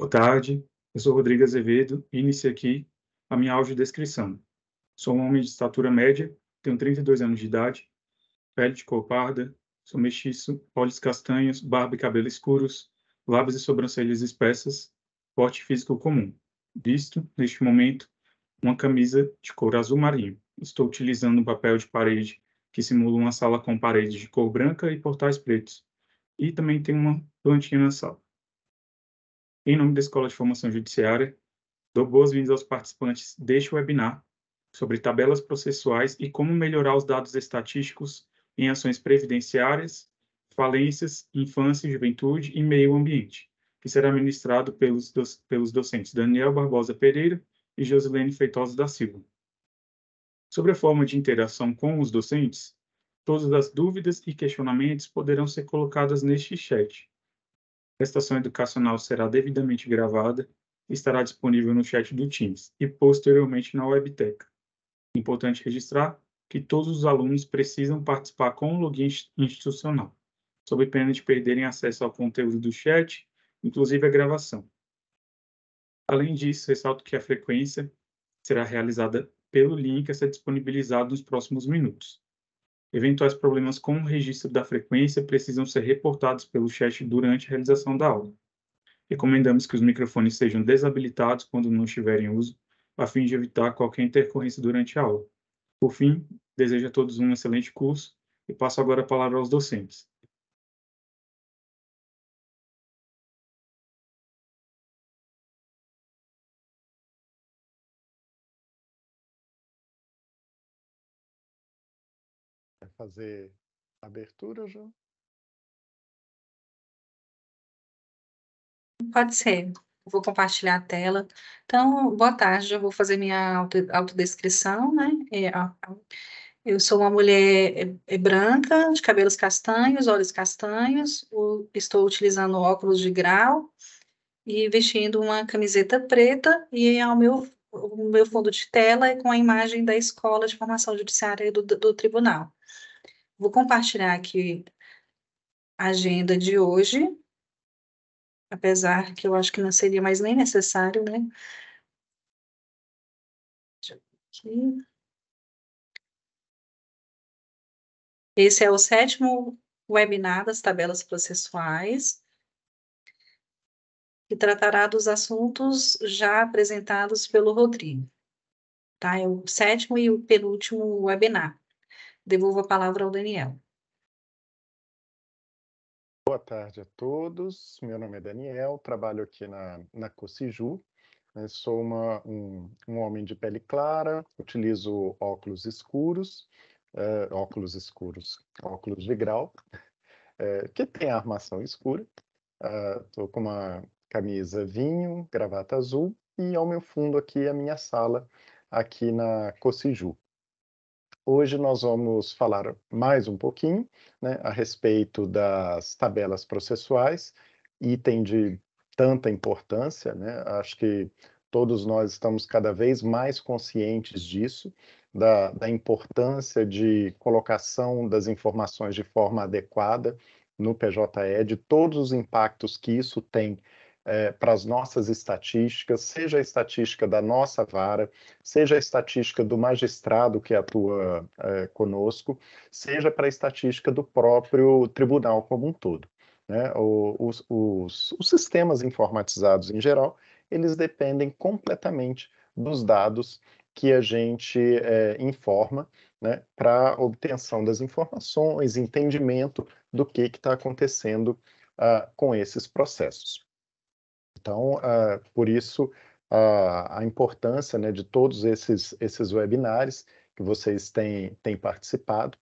Boa tarde, eu sou Rodrigo Azevedo e inicio aqui a minha audiodescrição. Sou um homem de estatura média, tenho 32 anos de idade, pele de cor parda, sou mestiço, olhos castanhos, barba e cabelo escuros, lábios e sobrancelhas espessas, porte físico comum. Visto, neste momento, uma camisa de cor azul marinho. Estou utilizando um papel de parede que simula uma sala com paredes de cor branca e portais pretos. E também tem uma plantinha na sala. Em nome da Escola de Formação Judiciária, dou boas-vindas aos participantes deste webinar sobre tabelas processuais e como melhorar os dados estatísticos em ações previdenciárias, falências, infância e juventude e meio ambiente, que será ministrado pelos, doc pelos docentes Daniel Barbosa Pereira e Josilene Feitosa da Silva. Sobre a forma de interação com os docentes, todas as dúvidas e questionamentos poderão ser colocadas neste chat, a estação educacional será devidamente gravada e estará disponível no chat do Teams e posteriormente na Webteca. Importante registrar que todos os alunos precisam participar com o login institucional, sob pena de perderem acesso ao conteúdo do chat, inclusive a gravação. Além disso, ressalto que a frequência será realizada pelo link a ser disponibilizado nos próximos minutos. Eventuais problemas com o registro da frequência precisam ser reportados pelo chat durante a realização da aula. Recomendamos que os microfones sejam desabilitados quando não estiverem em uso, a fim de evitar qualquer intercorrência durante a aula. Por fim, desejo a todos um excelente curso e passo agora a palavra aos docentes. fazer a abertura, João? Pode ser. Vou compartilhar a tela. Então, boa tarde, eu vou fazer minha auto, autodescrição, né? É, eu sou uma mulher é, é branca, de cabelos castanhos, olhos castanhos, estou utilizando óculos de grau e vestindo uma camiseta preta, e ao meu, o meu fundo de tela é com a imagem da Escola de Formação Judiciária do, do Tribunal. Vou compartilhar aqui a agenda de hoje, apesar que eu acho que não seria mais nem necessário, né? Deixa eu aqui. Esse é o sétimo webinar das tabelas processuais, que tratará dos assuntos já apresentados pelo Rodrigo. Tá? É o sétimo e o penúltimo webinar. Devolvo a palavra ao Daniel. Boa tarde a todos. Meu nome é Daniel, trabalho aqui na, na Eu né? sou uma, um, um, homem de pele clara, utilizo óculos escuros, uh, óculos escuros, óculos de grau, uh, que tem armação escura. Estou é, uh, com uma camisa vinho, gravata azul e ao meu fundo aqui a minha sala, aqui na Cociju. Hoje nós vamos falar mais um pouquinho né, a respeito das tabelas processuais, item de tanta importância, né? acho que todos nós estamos cada vez mais conscientes disso, da, da importância de colocação das informações de forma adequada no PJE, de todos os impactos que isso tem é, para as nossas estatísticas, seja a estatística da nossa vara, seja a estatística do magistrado que atua é, conosco, seja para a estatística do próprio tribunal como um todo. Né? Os, os, os sistemas informatizados em geral, eles dependem completamente dos dados que a gente é, informa né, para obtenção das informações, entendimento do que está acontecendo uh, com esses processos. Então, uh, por isso, uh, a importância né, de todos esses, esses webinários que vocês têm, têm participado,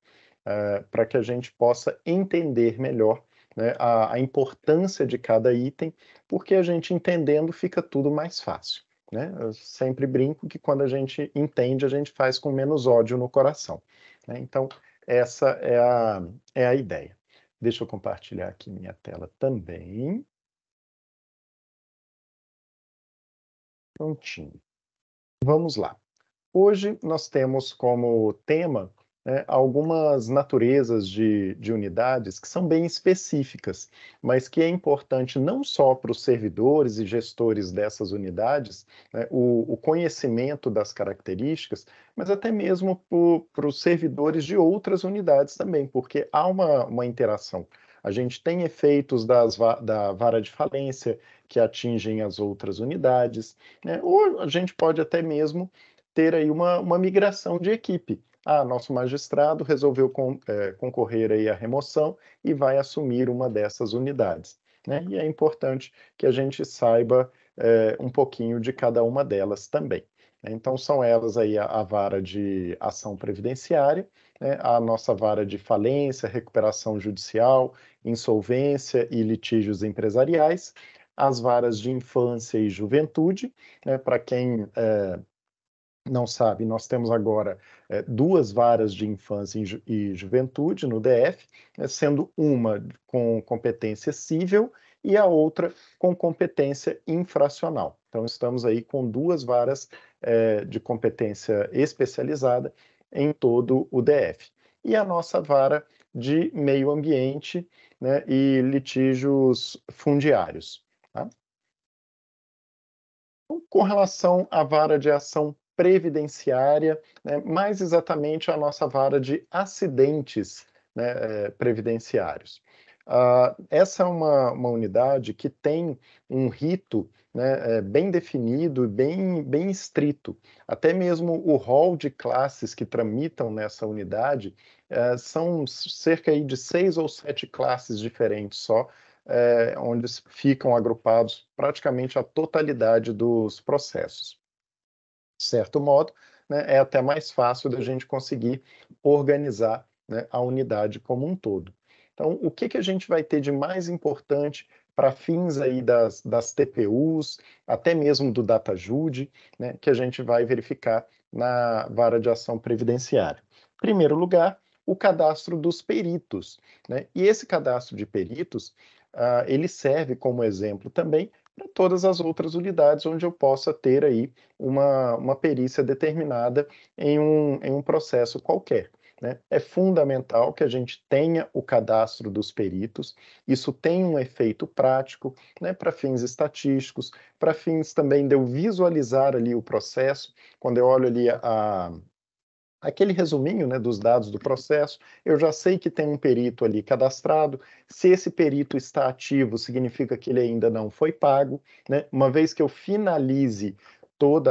uh, para que a gente possa entender melhor né, a, a, importância de cada item, porque a gente entendendo fica tudo mais fácil. Né? Eu sempre brinco que quando a gente entende, a gente faz com menos ódio no coração. Né? Então, essa é a, é a ideia. Deixa eu compartilhar aqui minha tela também. Prontinho. Vamos lá. Hoje nós temos como tema né, algumas naturezas de, de unidades que são bem específicas, mas que é importante não só para os servidores e gestores dessas unidades, né, o, o, conhecimento das características, mas até mesmo para os servidores de outras unidades também, porque há uma, uma interação a gente tem efeitos das, da vara de falência que atingem as outras unidades, né? ou a gente pode até mesmo ter aí uma, uma migração de equipe. Ah, nosso magistrado resolveu é, concorrer aí à remoção e vai assumir uma dessas unidades. Né? E é importante que a gente saiba é, um pouquinho de cada uma delas também. Né? Então, são elas aí a, a vara de ação previdenciária, né, a nossa vara de falência, recuperação judicial, insolvência e litígios empresariais, as varas de infância e juventude, né, para quem é, não sabe, nós temos agora é, duas varas de infância e, ju e juventude no DF, né, sendo uma com competência civil e a outra com competência infracional. Então, estamos aí com duas varas é, de competência especializada em todo o DF. E a nossa vara de meio ambiente né, e litígios fundiários. Tá? Então, com relação à vara de ação previdenciária, né, mais exatamente a nossa vara de acidentes né, eh, previdenciários. Uh, essa é uma, uma unidade que tem um rito né, eh, bem definido e bem, bem estrito. Até mesmo o rol de classes que tramitam nessa unidade eh, são cerca aí de seis ou sete classes diferentes só, é, onde ficam agrupados praticamente a totalidade dos processos. De certo modo, né, é até mais fácil da gente conseguir organizar né, a unidade como um todo. Então, o que, que a gente vai ter de mais importante para fins aí das, das TPUs, até mesmo do DataJude, né, que a gente vai verificar na vara de ação previdenciária. Em primeiro lugar, o cadastro dos peritos. Né? E esse cadastro de peritos, uh, ele serve como exemplo também para todas as outras unidades onde eu possa ter aí uma, uma perícia determinada em um, em um processo qualquer. Né? É fundamental que a gente tenha o cadastro dos peritos, isso tem um efeito prático né, para fins estatísticos, para fins também de eu visualizar ali o processo, quando eu olho ali a, a aquele resuminho né, dos dados do processo, eu já sei que tem um perito ali cadastrado. Se esse perito está ativo, significa que ele ainda não foi pago. Né? Uma vez que eu finalize todo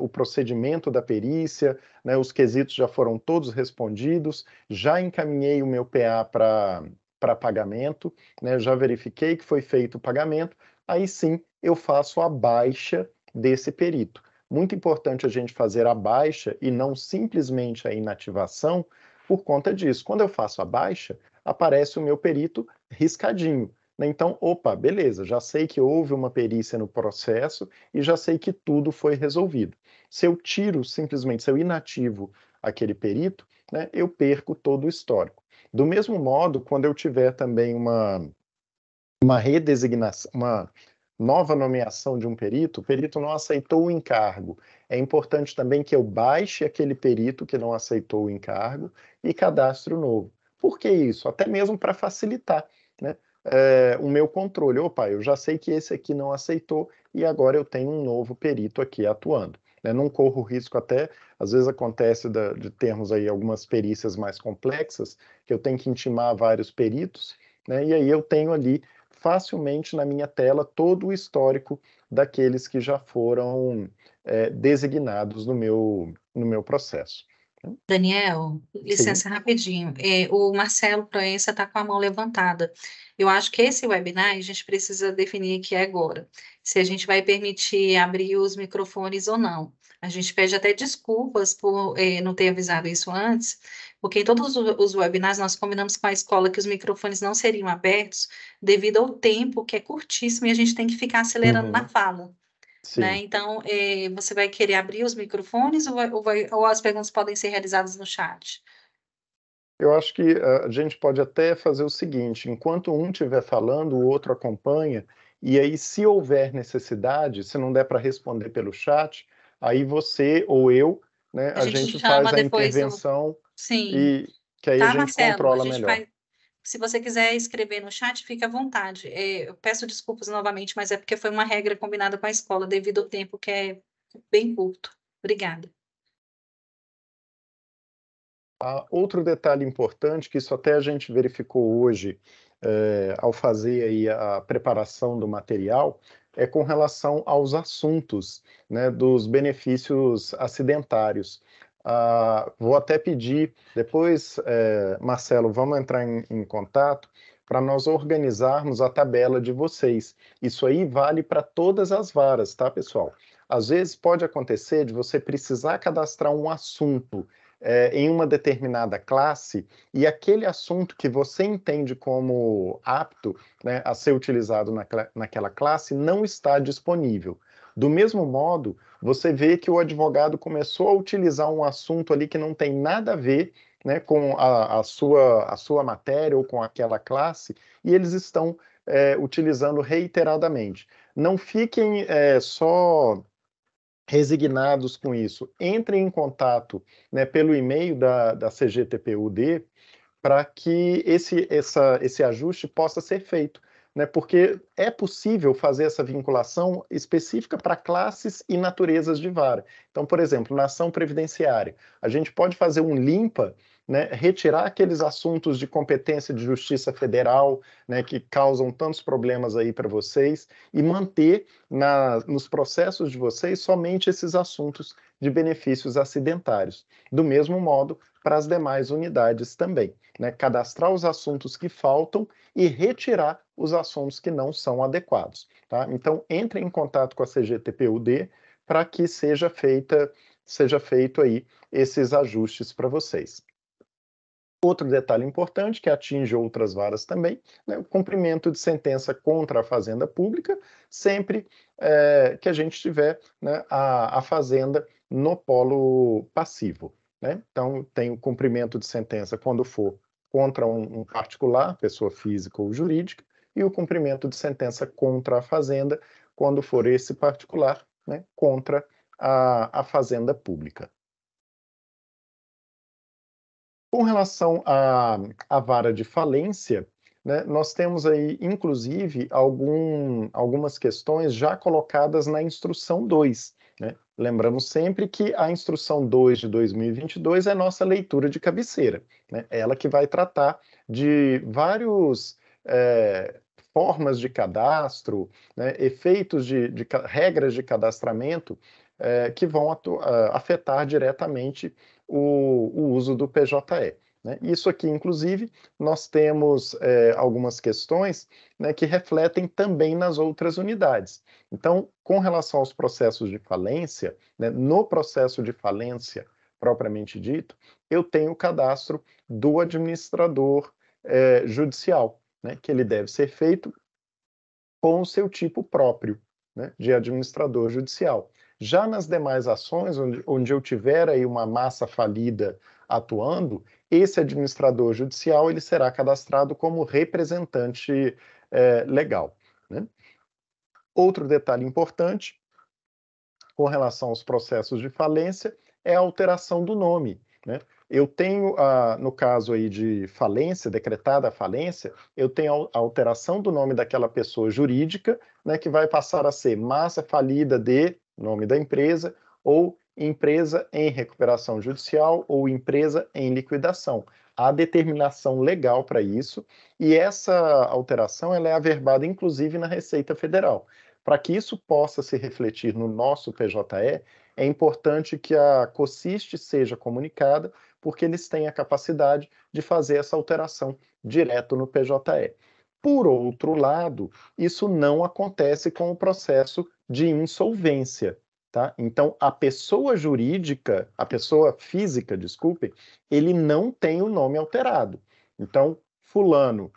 o procedimento da perícia, né, os quesitos já foram todos respondidos, já encaminhei o meu PA para pagamento, né, já verifiquei que foi feito o pagamento, aí sim eu faço a baixa desse perito. Muito importante a gente fazer a baixa e não simplesmente a inativação por conta disso. Quando eu faço a baixa, aparece o meu perito riscadinho. Né? Então, opa, beleza, já sei que houve uma perícia no processo e já sei que tudo foi resolvido. Se eu tiro simplesmente, se eu inativo aquele perito, né, eu perco todo o histórico. Do mesmo modo, quando eu tiver também uma, uma redesignação, uma nova nomeação de um perito, o perito não aceitou o encargo. É importante também que eu baixe aquele perito que não aceitou o encargo e cadastre o novo. Por que isso? Até mesmo para facilitar. Né? é, o meu controle. Opa, eu já sei que esse aqui não aceitou e agora eu tenho um novo perito aqui atuando. Né? Não corro risco até, às vezes acontece da, de termos aí algumas perícias mais complexas, que eu tenho que intimar vários peritos, né? e aí eu tenho ali facilmente na minha tela todo o histórico daqueles que já foram é, designados no meu, no meu processo. Daniel, licença Sim. rapidinho. É, o Marcelo Proença está com a mão levantada. Eu acho que esse webinar a gente precisa definir aqui agora, se a gente vai permitir abrir os microfones ou não. A gente pede até desculpas por eh, não ter avisado isso antes, porque em todos os webinars nós combinamos com a escola que os microfones não seriam abertos devido ao tempo que é curtíssimo e a gente tem que ficar acelerando uhum. na fala. Né? Então, eh, você vai querer abrir os microfones ou, ou, vai, ou, as perguntas podem ser realizadas no chat? Eu acho que eh, a gente pode até fazer o seguinte: enquanto um estiver falando, o outro acompanha, e aí, se houver necessidade, se não der para responder pelo chat, aí você ou eu, né, a, a gente, gente faz a intervenção e que aí tá, a gente Marcelo, controla a gente melhor. Se você quiser escrever no chat, fique à vontade. É, eu peço desculpas novamente, mas é porque foi uma regra combinada com a escola devido ao tempo que é bem curto. Obrigada. Ah, outro detalhe importante, que isso até a gente verificou hoje, é, ao fazer aí a preparação do material, é com relação aos assuntos né, dos benefícios acidentários. Uh, vou até pedir, depois, eh, Marcelo, vamos entrar em, em contato para nós organizarmos a tabela de vocês. Isso aí vale para todas as varas, tá, pessoal? Às vezes pode acontecer de você precisar cadastrar um assunto eh, em uma determinada classe e aquele assunto que você entende como apto né, a ser utilizado na, naquela classe não está disponível. Do mesmo modo, você vê que o advogado começou a utilizar um assunto ali que não tem nada a ver né, com a, a, sua, a sua matéria ou com aquela classe, e eles estão é, utilizando reiteradamente. Não fiquem é, só resignados com isso. Entrem em contato né, pelo e-mail da, da CGTPUD para que esse, essa, esse ajuste possa ser feito né? Porque é possível fazer essa vinculação específica para classes e naturezas de vara. Então, por exemplo, na ação previdenciária, a gente pode fazer um limpa né, retirar aqueles assuntos de competência de justiça federal, né, que causam tantos problemas aí para vocês, e manter na, nos processos de vocês somente esses assuntos de benefícios acidentários. Do mesmo modo, para as demais unidades também. Né? Cadastrar os assuntos que faltam e retirar os assuntos que não são adequados. Tá? Então, entre em contato com a CGTPUD para que seja feita seja feito aí esses ajustes para vocês. Outro detalhe importante, que atinge outras varas também, né, o cumprimento de sentença contra a fazenda pública, sempre é, que a gente tiver né, a, a fazenda no polo passivo. Né? Então, tem o cumprimento de sentença quando for contra um, um, particular, pessoa física ou jurídica, e o cumprimento de sentença contra a fazenda, quando for esse particular, né, contra a, a fazenda pública. Com relação à, à vara de falência, né, nós temos aí, inclusive, algum, algumas questões já colocadas na instrução 2. Né? Lembramos sempre que a instrução 2 de 2022 é nossa leitura de cabeceira, né? É ela que vai tratar de vários. É, formas de cadastro, né, efeitos de, de, regras de cadastramento é, que vão afetar diretamente o, o uso do PJE. Né? Isso aqui, inclusive, nós temos é, algumas questões né, que refletem também nas outras unidades. Então, com relação aos processos de falência, né, no processo de falência propriamente dito, eu tenho o cadastro do administrador é, judicial, né, que ele deve ser feito com o seu tipo próprio né, de administrador judicial. Já nas demais ações, onde, onde eu tiver aí uma massa falida atuando, esse administrador judicial ele será cadastrado como representante é, legal. Né? Outro detalhe importante com relação aos processos de falência é a alteração do nome. Né? Eu tenho, no caso aí de falência, decretada a falência, eu tenho a alteração do nome daquela pessoa jurídica, né, que vai passar a ser massa falida de nome da empresa, ou empresa em recuperação judicial ou empresa em liquidação. Há determinação legal para isso e essa alteração ela é averbada inclusive na Receita Federal. Para que isso possa se refletir no nosso PJE, é importante que a COSIST seja comunicada, porque eles têm a capacidade de fazer essa alteração direto no PJE. Por outro lado, isso não acontece com o processo de insolvência. Tá? Então, a pessoa jurídica, a pessoa física, desculpem, ele não tem o nome alterado. Então, Fulano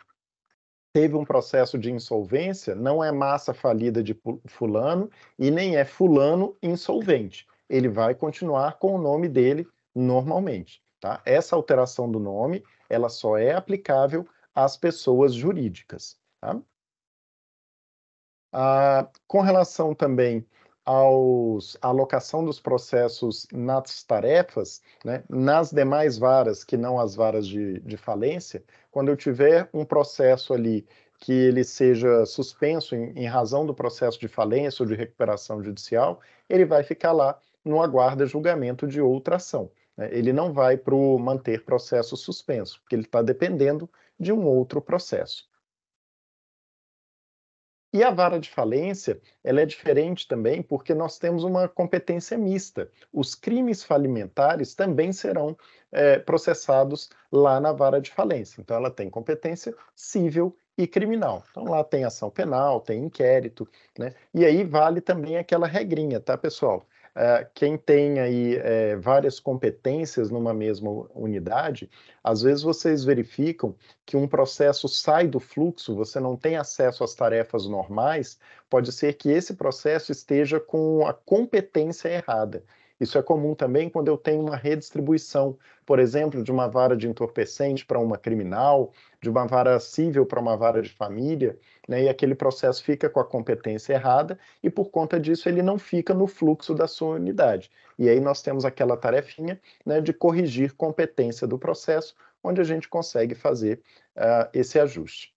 teve um processo de insolvência, não é massa falida de Fulano e nem é Fulano insolvente. Ele vai continuar com o nome dele normalmente. Tá? Essa alteração do nome ela só é aplicável às pessoas jurídicas. Tá? Ah, com relação também aos, à alocação dos processos nas tarefas, né, nas demais varas, que não as varas de, de falência, quando eu tiver um processo ali que ele seja suspenso em, em, razão do processo de falência ou de recuperação judicial, ele vai ficar lá no aguarda julgamento de outra ação. Né? Ele não vai para o manter processo suspenso, porque ele está dependendo de um outro processo. E a vara de falência, ela é diferente também porque nós temos uma competência mista. Os crimes falimentares também serão é, processados lá na vara de falência. Então, ela tem competência civil e criminal. Então, lá tem ação penal, tem inquérito, né? E aí vale também aquela regrinha, tá, pessoal? É, quem tem aí é, várias competências numa mesma unidade, às vezes vocês verificam que um processo sai do fluxo, você não tem acesso às tarefas normais, pode ser que esse processo esteja com a competência errada. Isso é comum também quando eu tenho uma redistribuição, por exemplo, de uma vara de entorpecente para uma criminal, de uma vara civil para uma vara de família né? E aquele processo fica com a competência errada e por conta disso ele não fica no fluxo da sua unidade. E aí nós temos aquela tarefinha, né, de corrigir competência do processo, onde a gente consegue fazer uh, esse ajuste.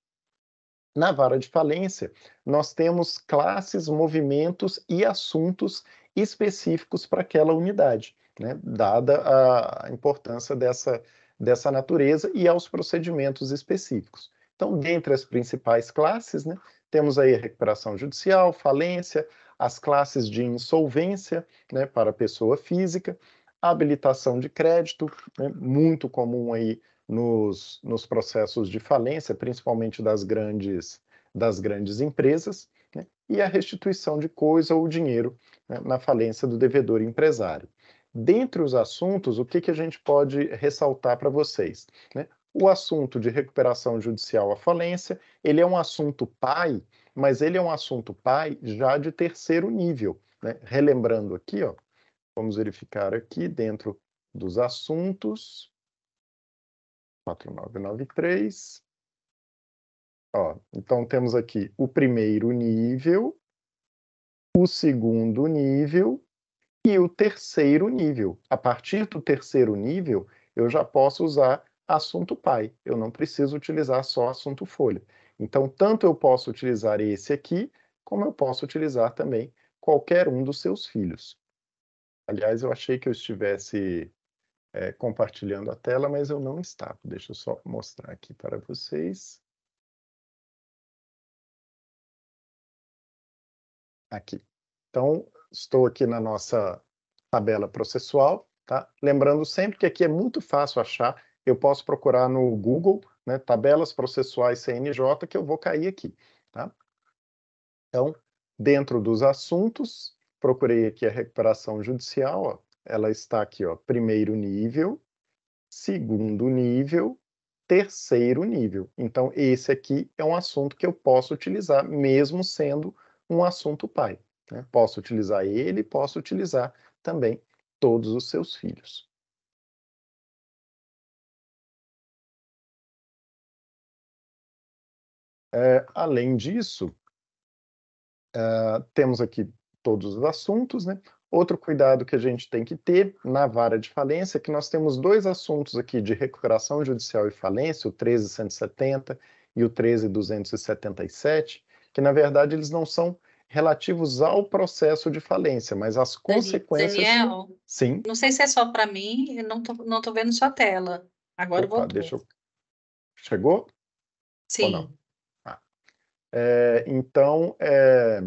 Na vara de falência, nós temos classes, movimentos e assuntos específicos para aquela unidade, né? dada a importância dessa, dessa natureza e aos procedimentos específicos. Então, dentre as principais classes, né, temos aí a recuperação judicial, falência, as classes de insolvência né, para pessoa física, habilitação de crédito, né, muito comum aí nos, nos processos de falência, principalmente das grandes, das grandes empresas, né, e a restituição de coisa ou dinheiro né, na falência do devedor empresário. Dentre os assuntos, o que, que a gente pode ressaltar para vocês? Né? O assunto de recuperação judicial à falência, ele é um assunto pai, mas ele é um assunto pai já de terceiro nível. Né? Relembrando aqui, ó, vamos verificar aqui dentro dos assuntos 4993. Ó, então temos aqui o primeiro nível, o segundo nível e o terceiro nível. A partir do terceiro nível, eu já posso usar assunto pai. Eu não preciso utilizar só assunto folha. Então, tanto eu posso utilizar esse aqui, como eu posso utilizar também qualquer um dos seus filhos. Aliás, eu achei que eu estivesse é, compartilhando a tela, mas eu não estava. Deixa eu só mostrar aqui para vocês. Aqui. Então, estou aqui na nossa tabela processual, tá? Lembrando sempre que aqui é muito fácil achar eu posso procurar no Google, né, tabelas processuais CNJ, que eu vou cair aqui. Tá? Então, dentro dos assuntos, procurei aqui a recuperação judicial, ó, ela está aqui, ó, primeiro nível, segundo nível, terceiro nível. Então, esse aqui é um assunto que eu posso utilizar, mesmo sendo um assunto pai. Né? Posso utilizar ele, posso utilizar também todos os seus filhos. É, além disso, é, temos aqui todos os assuntos, né? Outro cuidado que a gente tem que ter na vara de falência é que nós temos dois assuntos aqui de recuperação judicial e falência, o 13170 e o 13277, que na verdade eles não são relativos ao processo de falência, mas as consequências. Daniel, sim. Não sei se é só para mim, não tô, não tô vendo sua tela. Agora Opa, voltou. Deixa eu... Chegou? Sim. É, então, é,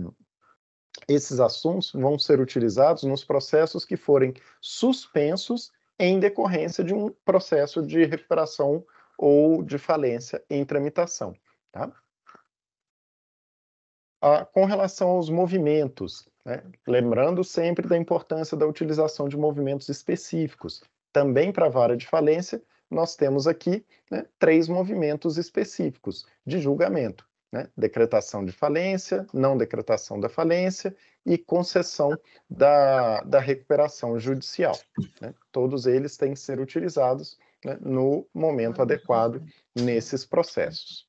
esses assuntos vão ser utilizados nos processos que forem suspensos em decorrência de um processo de recuperação ou de falência em tramitação. Tá? Ah, com relação aos movimentos, né? lembrando sempre da importância da utilização de movimentos específicos. Também para a vara de falência, nós temos aqui né, três movimentos específicos de julgamento. Né? Decretação de falência, não decretação da falência e concessão da, da recuperação judicial. Né? Todos eles têm que ser utilizados né, no momento adequado nesses processos.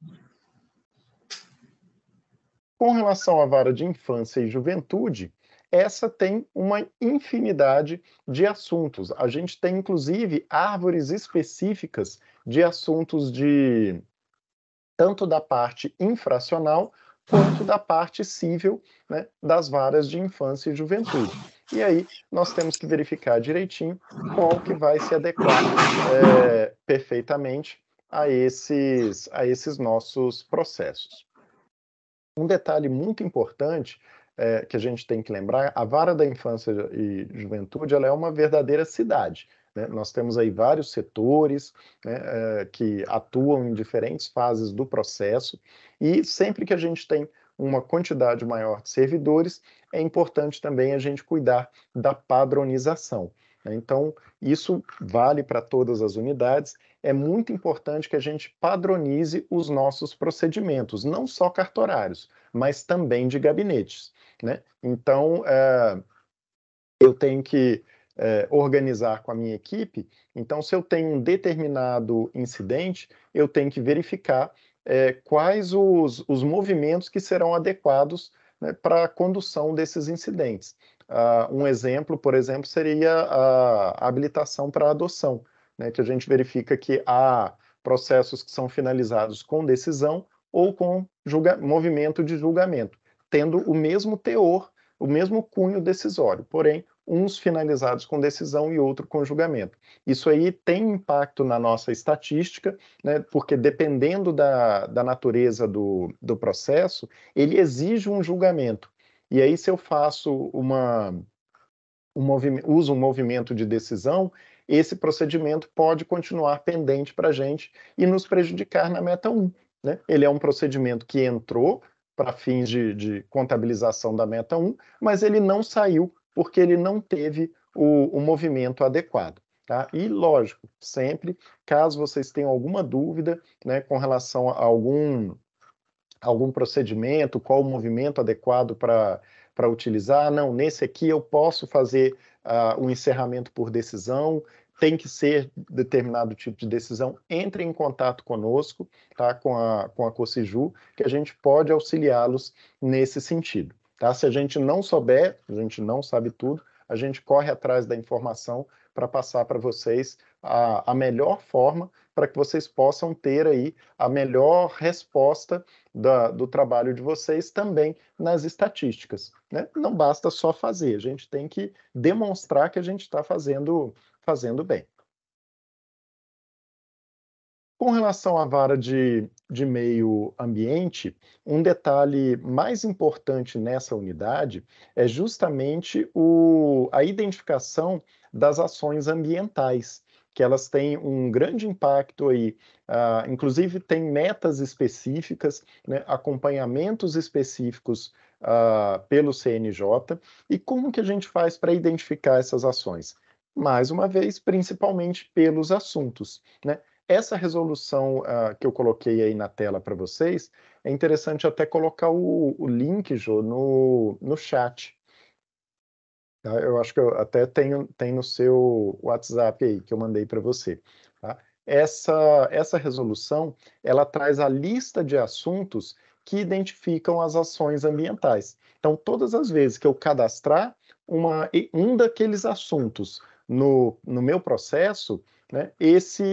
Com relação à vara de infância e juventude, essa tem uma infinidade de assuntos. A gente tem, inclusive, árvores específicas de assuntos de tanto da parte infracional quanto da parte civil né, das varas de infância e juventude. E aí nós temos que verificar direitinho qual que vai se adequar é, perfeitamente a esses, a esses nossos processos. Um detalhe muito importante é, que a gente tem que lembrar, a vara da infância e juventude ela é uma verdadeira cidade. Né? Nós temos aí vários setores né, eh, que atuam em diferentes fases do processo e sempre que a gente tem uma quantidade maior de servidores, é importante também a gente cuidar da padronização. Né? Então, isso vale para todas as unidades. É muito importante que a gente padronize os nossos procedimentos, não só cartorários, mas também de gabinetes. Né? Então, eh, eu tenho que é, organizar com a minha equipe, então, se eu tenho um determinado incidente, eu tenho que verificar é, quais os, os movimentos que serão adequados né, para a condução desses incidentes. Uh, um exemplo, por exemplo, seria a habilitação para adoção, né, que a gente verifica que há processos que são finalizados com decisão ou com movimento de julgamento, tendo o mesmo teor, o mesmo cunho decisório, porém uns finalizados com decisão e outro com julgamento. Isso aí tem impacto na nossa estatística, né, porque dependendo da, da natureza do, do processo, ele exige um julgamento. E aí, se eu faço uma. Um uso um movimento de decisão, esse procedimento pode continuar pendente para a gente e nos prejudicar na meta 1. Né? Ele é um procedimento que entrou para fins de, de contabilização da meta 1, mas ele não saiu porque ele não teve o, o movimento adequado. Tá? E, lógico, sempre, caso vocês tenham alguma dúvida né, com relação a algum, algum procedimento, qual o movimento adequado para utilizar, não, nesse aqui eu posso fazer uh, um encerramento por decisão, tem que ser determinado tipo de decisão, entre em contato conosco, tá? com, a, com a COCIJU, que a gente pode auxiliá-los nesse sentido. Tá? Se a gente não souber, a gente não sabe tudo, a gente corre atrás da informação para passar para vocês a, a, melhor forma para que vocês possam ter aí a melhor resposta da, do trabalho de vocês também nas estatísticas. Né? Não basta só fazer, a gente tem que demonstrar que a gente está fazendo, fazendo bem. Com relação à vara de de meio ambiente, um detalhe mais importante nessa unidade é justamente o, a identificação das ações ambientais, que elas têm um grande impacto aí, ah, inclusive tem metas específicas, né, acompanhamentos específicos ah, pelo CNJ, e como que a gente faz para identificar essas ações? Mais uma vez, principalmente pelos assuntos, né? Essa resolução uh, que eu coloquei aí na tela para vocês, é interessante até colocar o, o link, Jô, no, no chat. Tá? Eu acho que eu até tenho, tem no seu WhatsApp aí, que eu mandei para você. Tá? Essa, essa resolução, ela traz a lista de assuntos que identificam as ações ambientais. Então, todas as vezes que eu cadastrar uma, um daqueles assuntos no, no meu processo, né, esse,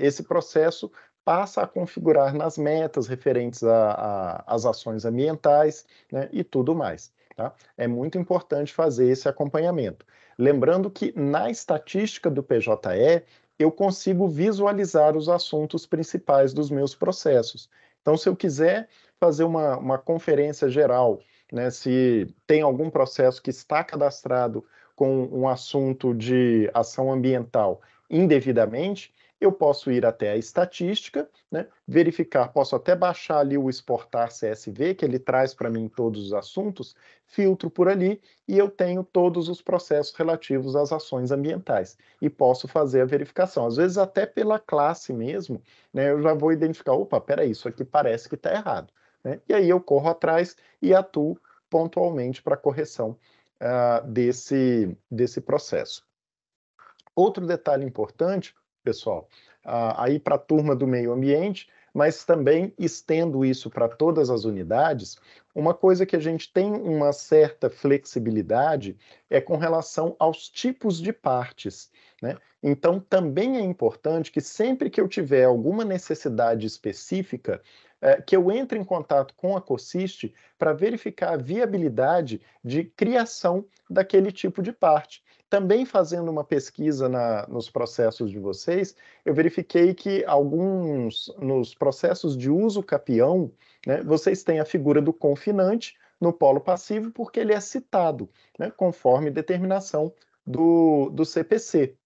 esse processo passa a configurar nas metas referentes às ações ambientais né, e tudo mais. Tá? É muito importante fazer esse acompanhamento. Lembrando que na estatística do PJE, eu consigo visualizar os assuntos principais dos meus processos. Então, se eu quiser fazer uma, uma conferência geral, né, se tem algum processo que está cadastrado com um assunto de ação ambiental indevidamente, eu posso ir até a estatística, né, verificar, posso até baixar ali o exportar CSV, que ele traz para mim todos os assuntos, filtro por ali e eu tenho todos os processos relativos às ações ambientais e posso fazer a verificação. Às vezes até pela classe mesmo, né, eu já vou identificar, opa, peraí, isso aqui parece que está errado. Né? E aí eu corro atrás e atuo pontualmente para correção uh, desse, desse processo. Outro detalhe importante, pessoal, aí para a turma do meio ambiente, mas também estendo isso para todas as unidades, uma coisa que a gente tem uma certa flexibilidade é com relação aos tipos de partes. Né? Então, também é importante que sempre que eu tiver alguma necessidade específica, é, que eu entre em contato com a COSIST para verificar a viabilidade de criação daquele tipo de parte. Também fazendo uma pesquisa na, nos processos de vocês, eu verifiquei que alguns, nos processos de uso capião, né, vocês têm a figura do confinante no polo passivo, porque ele é citado, né, conforme determinação do, do CPC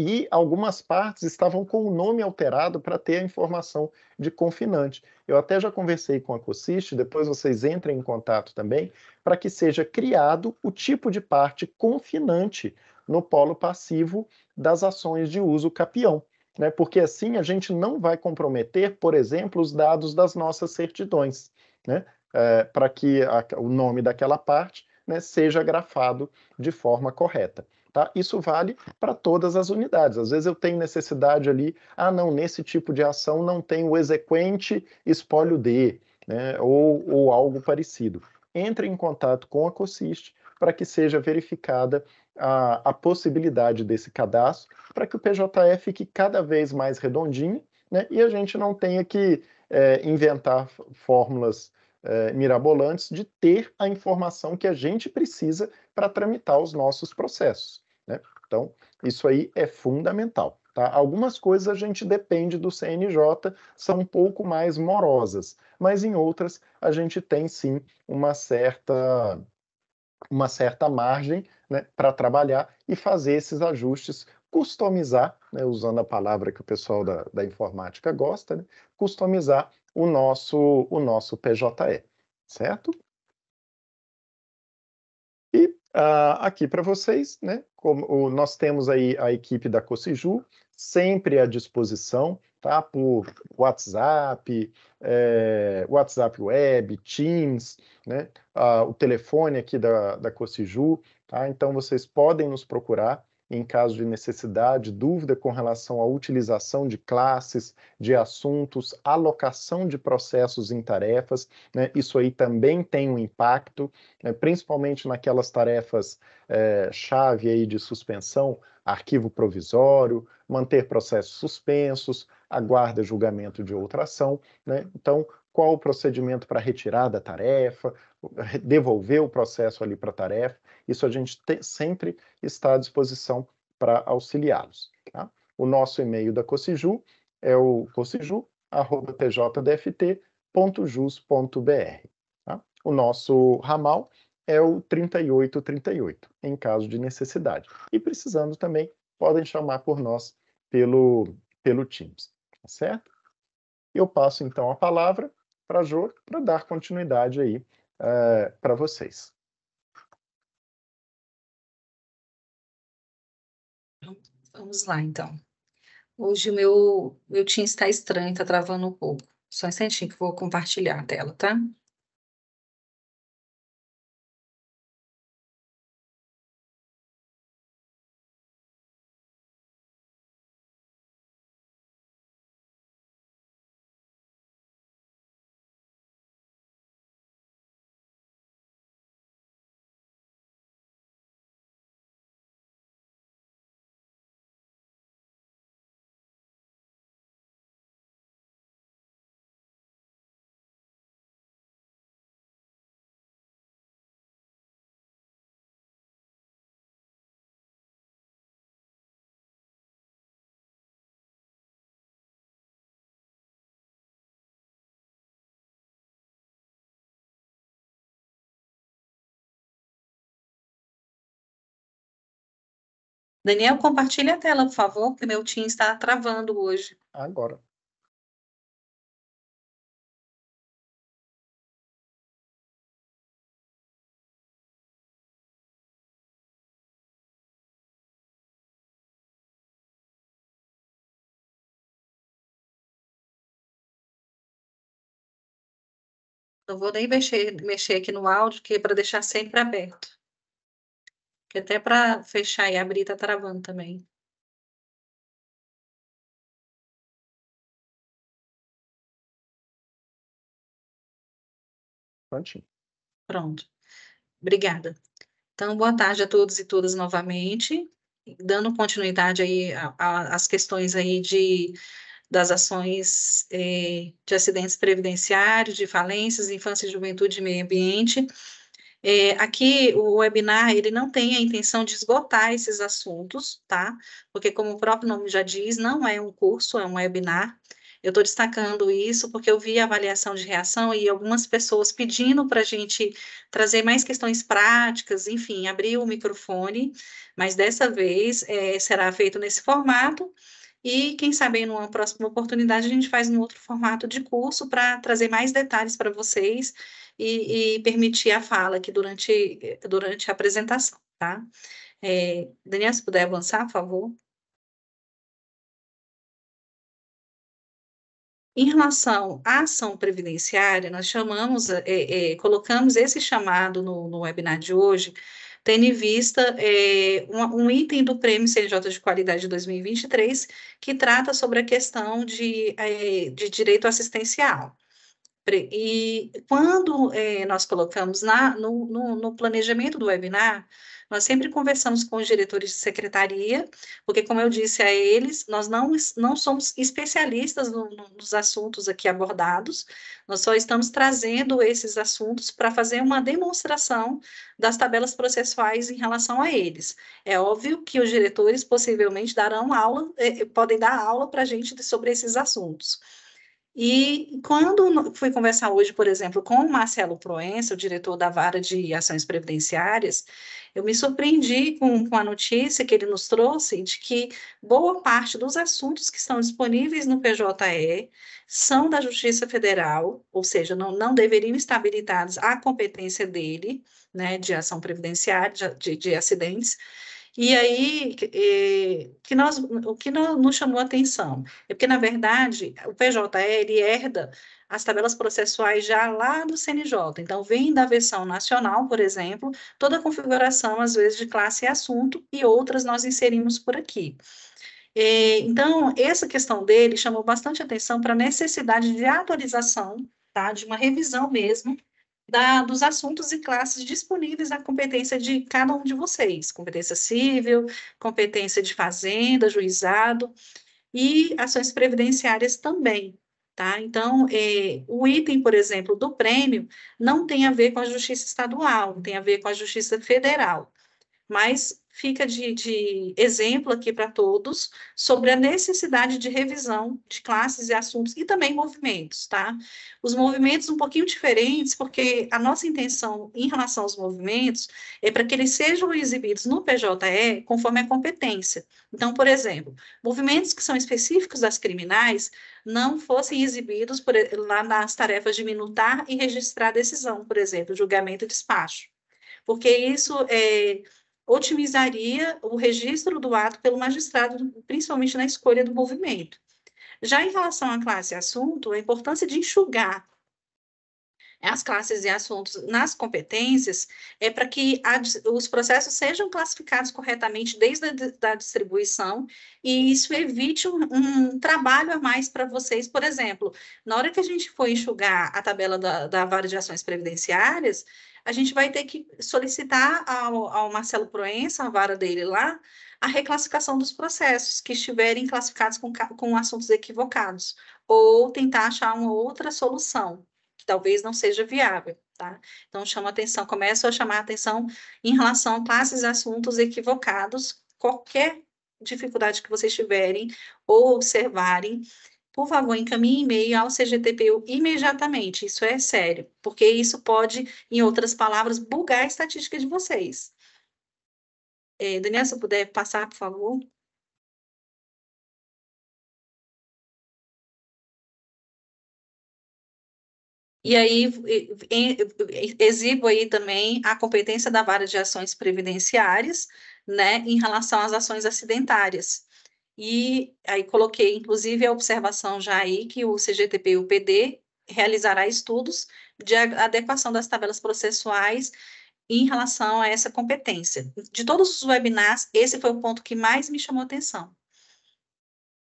e algumas partes estavam com o nome alterado para ter a informação de confinante. Eu até já conversei com a Cossiste, depois vocês entrem em contato também, para que seja criado o tipo de parte confinante no polo passivo das ações de uso capião. Né? Porque assim a gente não vai comprometer, por exemplo, os dados das nossas certidões, né? É, para que a, o nome daquela parte né, seja grafado de forma correta. Tá? Isso vale para todas as unidades. Às vezes eu tenho necessidade ali, ah, não, nesse tipo de ação não tem o exequente espólio D, né? ou, ou algo parecido. Entre em contato com a COSIST para que seja verificada a, a possibilidade desse cadastro, para que o PJE fique cada vez mais redondinho né? e a gente não tenha que é, inventar fórmulas é, mirabolantes de ter a informação que a gente precisa para tramitar os nossos processos. Né? Então, isso aí é fundamental. Tá? Algumas coisas a gente depende do CNJ, são um pouco mais morosas, mas em outras a gente tem sim uma certa uma certa margem né, para trabalhar e fazer esses ajustes, customizar, né, usando a palavra que o pessoal da, da informática gosta, né, customizar o nosso, o nosso PJE, certo? uh, aqui para vocês, né? Como, o, nós temos aí a equipe da Cociju sempre à disposição, tá? Por WhatsApp, é, WhatsApp Web, Teams, né? Uh, o telefone aqui da, da Cociju, tá? Então vocês podem nos procurar em caso de necessidade, dúvida com relação à utilização de classes, de assuntos, alocação de processos em tarefas. Né? Isso aí também tem um impacto, né? principalmente naquelas tarefas é, chave aí de suspensão, arquivo provisório, manter processos suspensos, aguarda julgamento de outra ação. Né? Então, qual o procedimento para retirar da tarefa, devolver o processo ali para a tarefa. Isso a gente te, sempre está à disposição para auxiliá-los. Tá? O nosso e-mail da Cociju é o cociju.tjdft.jus.br. Tá? O nosso ramal é o 3838, em caso de necessidade. E precisando também, podem chamar por nós pelo, pelo Teams, tá certo? Eu passo então a palavra para Jô para dar continuidade aí uh, é, para vocês. Então, vamos lá, então. Hoje o meu, meu Teams está estranho, está travando um pouco. Só um instantinho que eu vou compartilhar a tela, tá? Daniel, compartilhe a tela, por favor, que meu Teams está travando hoje. Agora. Não vou nem mexer, mexer aqui no áudio, que é para deixar sempre aberto. Que até para fechar e abrir tá travando também. Prontinho. Pronto. Obrigada. Então, boa tarde a todos e todas novamente, dando continuidade aí às questões aí de das ações eh, de acidentes previdenciários, de falências, infância, juventude e meio ambiente. É, aqui o webinar ele não tem a intenção de esgotar esses assuntos, tá? Porque como o próprio nome já diz, não é um curso, é um webinar. Eu estou destacando isso porque eu vi a avaliação de reação e algumas pessoas pedindo para a gente trazer mais questões práticas, enfim, abrir o microfone, mas dessa vez é, será feito nesse formato. E quem sabe, numa próxima oportunidade, a gente faz um outro formato de curso para trazer mais detalhes para vocês e, e permitir a fala aqui durante, durante a apresentação, tá? É, Daniel, se puder avançar, por favor. Em relação à ação previdenciária, nós chamamos, é, é, colocamos esse chamado no, no, webinar de hoje, tendo em vista é, um, um, item do Prêmio CNJ de Qualidade de 2023, que trata sobre a questão de, é, de direito assistencial. E quando é, nós colocamos na, no, no, no planejamento do webinar, nós sempre conversamos com os diretores de secretaria, porque, como eu disse a eles, nós não, não somos especialistas no, no, nos assuntos aqui abordados, nós só estamos trazendo esses assuntos para fazer uma demonstração das tabelas processuais em relação a eles. É óbvio que os diretores possivelmente darão aula, é, podem dar aula para a gente sobre esses assuntos. E quando fui conversar hoje, por exemplo, com o Marcelo Proença, o diretor da Vara de Ações Previdenciárias, eu me surpreendi com, com a notícia que ele nos trouxe de que boa parte dos assuntos que estão disponíveis no PJE são da Justiça Federal, ou seja, não, não deveriam estar habilitados à competência dele, né, de ação previdenciária, de, de acidentes, e aí, é, que nós, o que nos chamou a atenção é porque, na verdade, o PJE ele herda as tabelas processuais já lá do CNJ. Então, vem da versão nacional, por exemplo, toda a configuração, às vezes, de classe e assunto, e outras nós inserimos por aqui. É, então, essa questão dele chamou bastante atenção para a necessidade de atualização, tá? de uma revisão mesmo, da, dos assuntos e classes disponíveis na competência de cada um de vocês: competência civil, competência de fazenda, juizado e ações previdenciárias também. Tá? Então, eh, o item, por exemplo, do prêmio não tem a ver com a justiça estadual, não tem a ver com a justiça federal, mas fica de, de exemplo aqui para todos sobre a necessidade de revisão de classes e assuntos e também movimentos, tá? Os movimentos um pouquinho diferentes, porque a nossa intenção em relação aos movimentos é para que eles sejam exibidos no PJE conforme a competência. Então, por exemplo, movimentos que são específicos das criminais não fossem exibidos por, lá nas tarefas de minutar e registrar decisão, por exemplo, julgamento e despacho porque isso é, otimizaria o registro do ato pelo magistrado, principalmente na escolha do movimento. Já em relação à classe e assunto, a importância de enxugar as classes e assuntos nas competências é para que a, os processos sejam classificados corretamente desde a da distribuição e isso evite um, um trabalho a mais para vocês. Por exemplo, na hora que a gente for enxugar a tabela da, da vara de ações previdenciárias, a gente vai ter que solicitar ao, ao Marcelo Proença, a vara dele lá, a reclassificação dos processos que estiverem classificados com, com assuntos equivocados, ou tentar achar uma outra solução, que talvez não seja viável. Tá? Então, chama atenção, começo a chamar atenção em relação a classes assuntos equivocados, qualquer dificuldade que vocês tiverem ou observarem, por favor, encaminhe e-mail ao CGTPU imediatamente. Isso é sério, porque isso pode, em outras palavras, bugar a estatística de vocês. É, Daniel, se eu puder passar, por favor. E aí, exibo aí também a competência da vara de ações previdenciárias, né, em relação às ações acidentárias. E aí coloquei, inclusive, a observação já aí que o CGTP e o PD realizará estudos de adequação das tabelas processuais em relação a essa competência. De todos os webinars, esse foi o ponto que mais me chamou atenção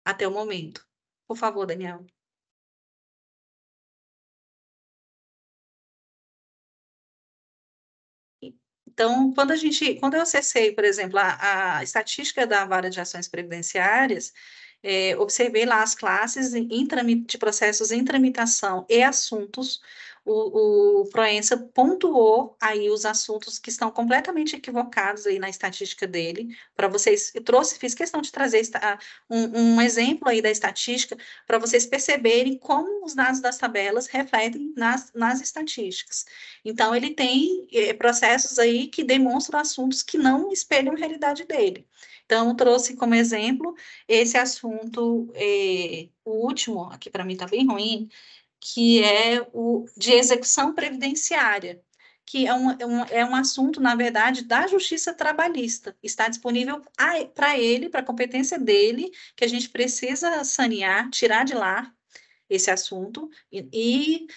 até o momento. Por favor, Daniel. Então, quando a gente, quando eu acessei, por exemplo, a, a estatística da vara de ações previdenciárias, é, observei lá as classes de processos em tramitação e assuntos o, o Proença pontuou aí os assuntos que estão completamente equivocados aí na estatística dele, para vocês, eu trouxe, fiz questão de trazer esta, um, um exemplo aí da estatística, para vocês perceberem como os dados das tabelas refletem nas, nas estatísticas. Então, ele tem é, processos aí que demonstram assuntos que não espelham a realidade dele. Então, trouxe como exemplo esse assunto, eh, o último, aqui para mim está bem ruim, que é o de execução previdenciária, que é um, é um, é um assunto, na verdade, da justiça trabalhista. Está disponível para ele, para a competência dele, que a gente precisa sanear, tirar de lá esse assunto e, e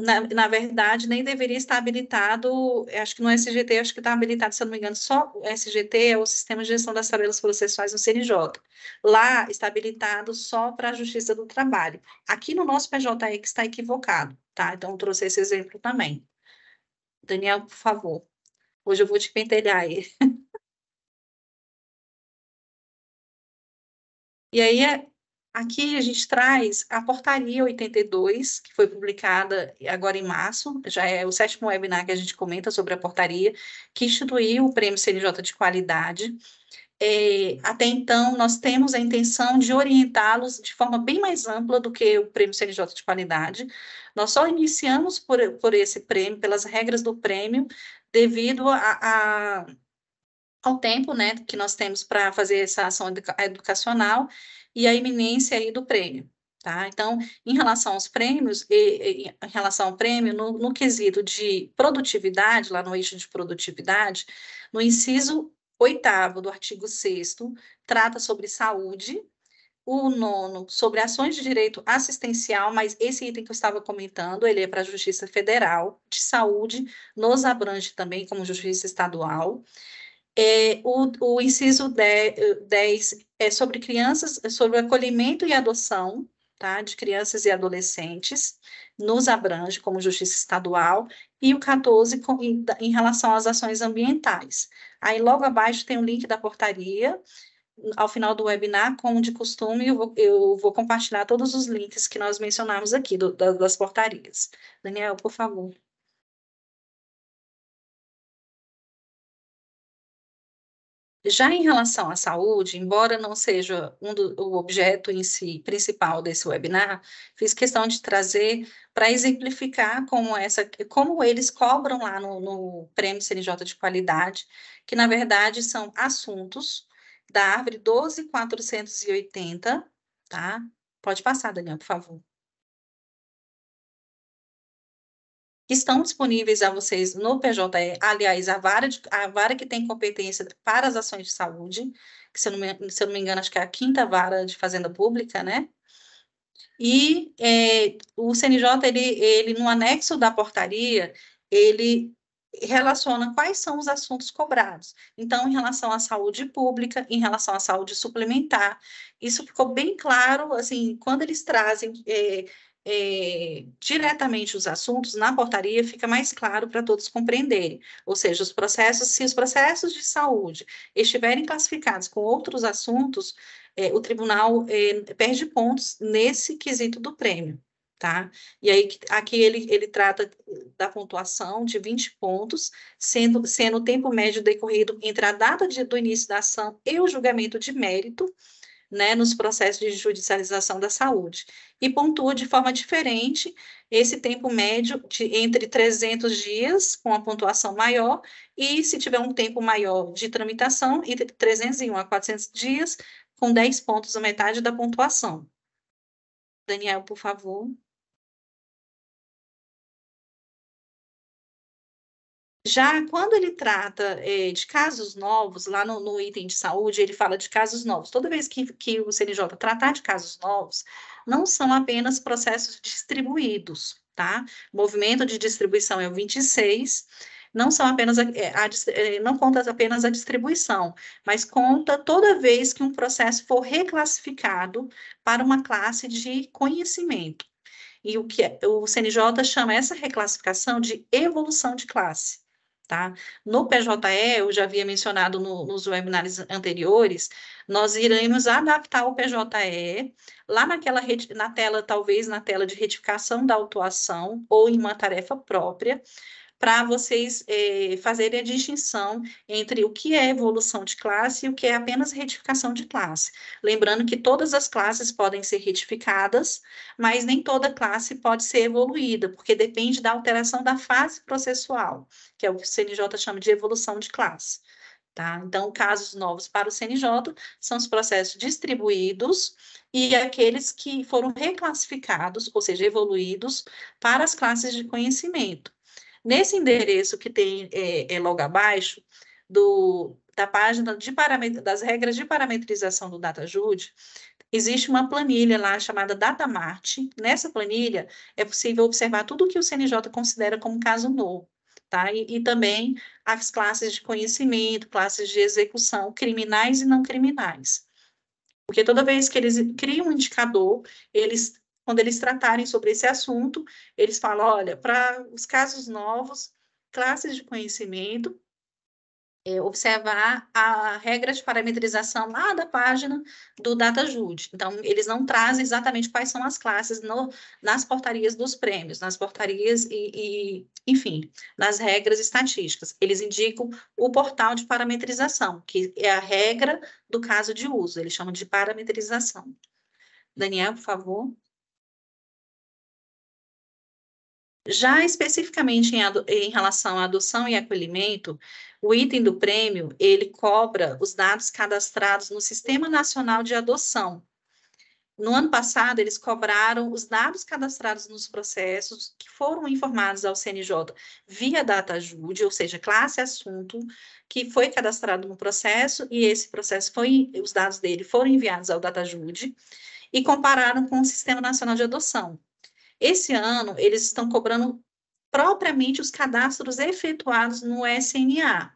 na, na verdade, nem deveria estar habilitado, acho que no SGT, acho que está habilitado, se eu não me engano, só o SGT é o Sistema de Gestão das Tabelas Processuais no CNJ. Lá está habilitado só para a Justiça do Trabalho. Aqui no nosso PJE que está equivocado, tá? Então, trouxe esse exemplo também. Daniel, por favor, hoje eu vou te pentelhar aí. E aí, é, Aqui a gente traz a portaria 82, que foi publicada agora em março, já é o sétimo webinar que a gente comenta sobre a portaria, que instituiu o Prêmio CNJ de Qualidade. É, até então, nós temos a intenção de orientá-los de forma bem mais ampla do que o Prêmio CNJ de Qualidade. Nós só iniciamos por, por esse prêmio, pelas regras do prêmio, devido a, a ao tempo né, que nós temos para fazer essa ação educacional e a iminência aí do prêmio. Tá? Então, em relação aos prêmios, e, e, em relação ao prêmio, no, no, quesito de produtividade, lá no eixo de produtividade, no inciso oitavo do artigo 6 trata sobre saúde, o nono sobre ações de direito assistencial, mas esse item que eu estava comentando, ele é para a Justiça Federal de Saúde, nos abrange também como Justiça Estadual. É, o, o, inciso 10, eh, é sobre crianças, é sobre acolhimento e adoção tá, de crianças e adolescentes, nos abrange como justiça estadual, e o 14 com, em, em relação às ações ambientais. Aí logo abaixo tem o link da portaria, ao final do webinar, como de costume, eu vou, eu vou compartilhar todos os links que nós mencionamos aqui, do, da, das portarias. Daniel, por favor. Já em relação à saúde, embora não seja um do, o objeto em si principal desse webinar, fiz questão de trazer para exemplificar como essa, como eles cobram lá no, no Prêmio CNJ de Qualidade, que na verdade são assuntos da árvore 12480, tá? Pode passar, Daniel, por favor. estão disponíveis a vocês no PJE, aliás, a vara, de, a vara que tem competência para as ações de saúde, que se eu, não me, se eu não me engano, acho que é a quinta vara de fazenda pública, né? E é, o CNJ, ele, ele, no anexo da portaria, ele relaciona quais são os assuntos cobrados. Então, em relação à saúde pública, em relação à saúde suplementar, isso ficou bem claro, assim, quando eles trazem é, é, diretamente os assuntos na portaria fica mais claro para todos compreenderem. Ou seja, os processos, se os processos de saúde estiverem classificados com outros assuntos, é, o tribunal é, perde pontos nesse quesito do prêmio. Tá? E aí, aqui ele, ele trata da pontuação de 20 pontos, sendo, sendo o tempo médio decorrido entre a data de, do início da ação e o julgamento de mérito, né, nos processos de judicialização da saúde, e pontua de forma diferente esse tempo médio de entre 300 dias, com a pontuação maior, e se tiver um tempo maior de tramitação, entre 301 a 400 dias, com 10 pontos, a metade da pontuação. Daniel, por favor. Já quando ele trata é, de casos novos, lá no, no, item de saúde, ele fala de casos novos. Toda vez que, que o CNJ tratar de casos novos, não são apenas processos distribuídos, tá? Movimento de distribuição é o 26, não são apenas a, eh, a, eh, não conta apenas a distribuição, mas conta toda vez que um processo for reclassificado para uma classe de conhecimento. E o que é, o CNJ chama essa reclassificação de evolução de classe. Tá? No PJE, eu já havia mencionado no, nos webinars anteriores, nós iremos adaptar o PJE lá naquela na tela, talvez na tela de retificação da autuação ou em uma tarefa própria, para vocês é, fazerem a distinção entre o que é evolução de classe e o que é apenas retificação de classe. Lembrando que todas as classes podem ser retificadas, mas nem toda classe pode ser evoluída, porque depende da alteração da fase processual, que é o que o CNJ chama de evolução de classe. Tá? Então, casos novos para o CNJ são os processos distribuídos e aqueles que foram reclassificados, ou seja, evoluídos, para as classes de conhecimento. Nesse endereço que tem é, é logo abaixo do, da página de das regras de parametrização do DataJude, existe uma planilha lá chamada DataMart. Nessa planilha é possível observar tudo o que o CNJ considera como caso novo. Tá? E, e, também as classes de conhecimento, classes de execução, criminais e não criminais. Porque toda vez que eles criam um indicador, eles quando eles tratarem sobre esse assunto, eles falam: olha, para os casos novos, classes de conhecimento, é, observar a regra de parametrização lá da página do DataJude. Então, eles não trazem exatamente quais são as classes no, nas portarias dos prêmios, nas portarias e, e, enfim, nas regras estatísticas. Eles indicam o portal de parametrização, que é a regra do caso de uso, eles chamam de parametrização. Daniel, por favor. Já especificamente em, em, relação à adoção e acolhimento, o item do prêmio, ele cobra os dados cadastrados no Sistema Nacional de Adoção. No ano passado, eles cobraram os dados cadastrados nos processos que foram informados ao CNJ via DataJude, ou seja, classe assunto, que foi cadastrado no processo e esse processo foi, os dados dele foram enviados ao DataJude e compararam com o Sistema Nacional de Adoção, esse uhum. ano, eles estão cobrando propriamente os cadastros efetuados no SNA,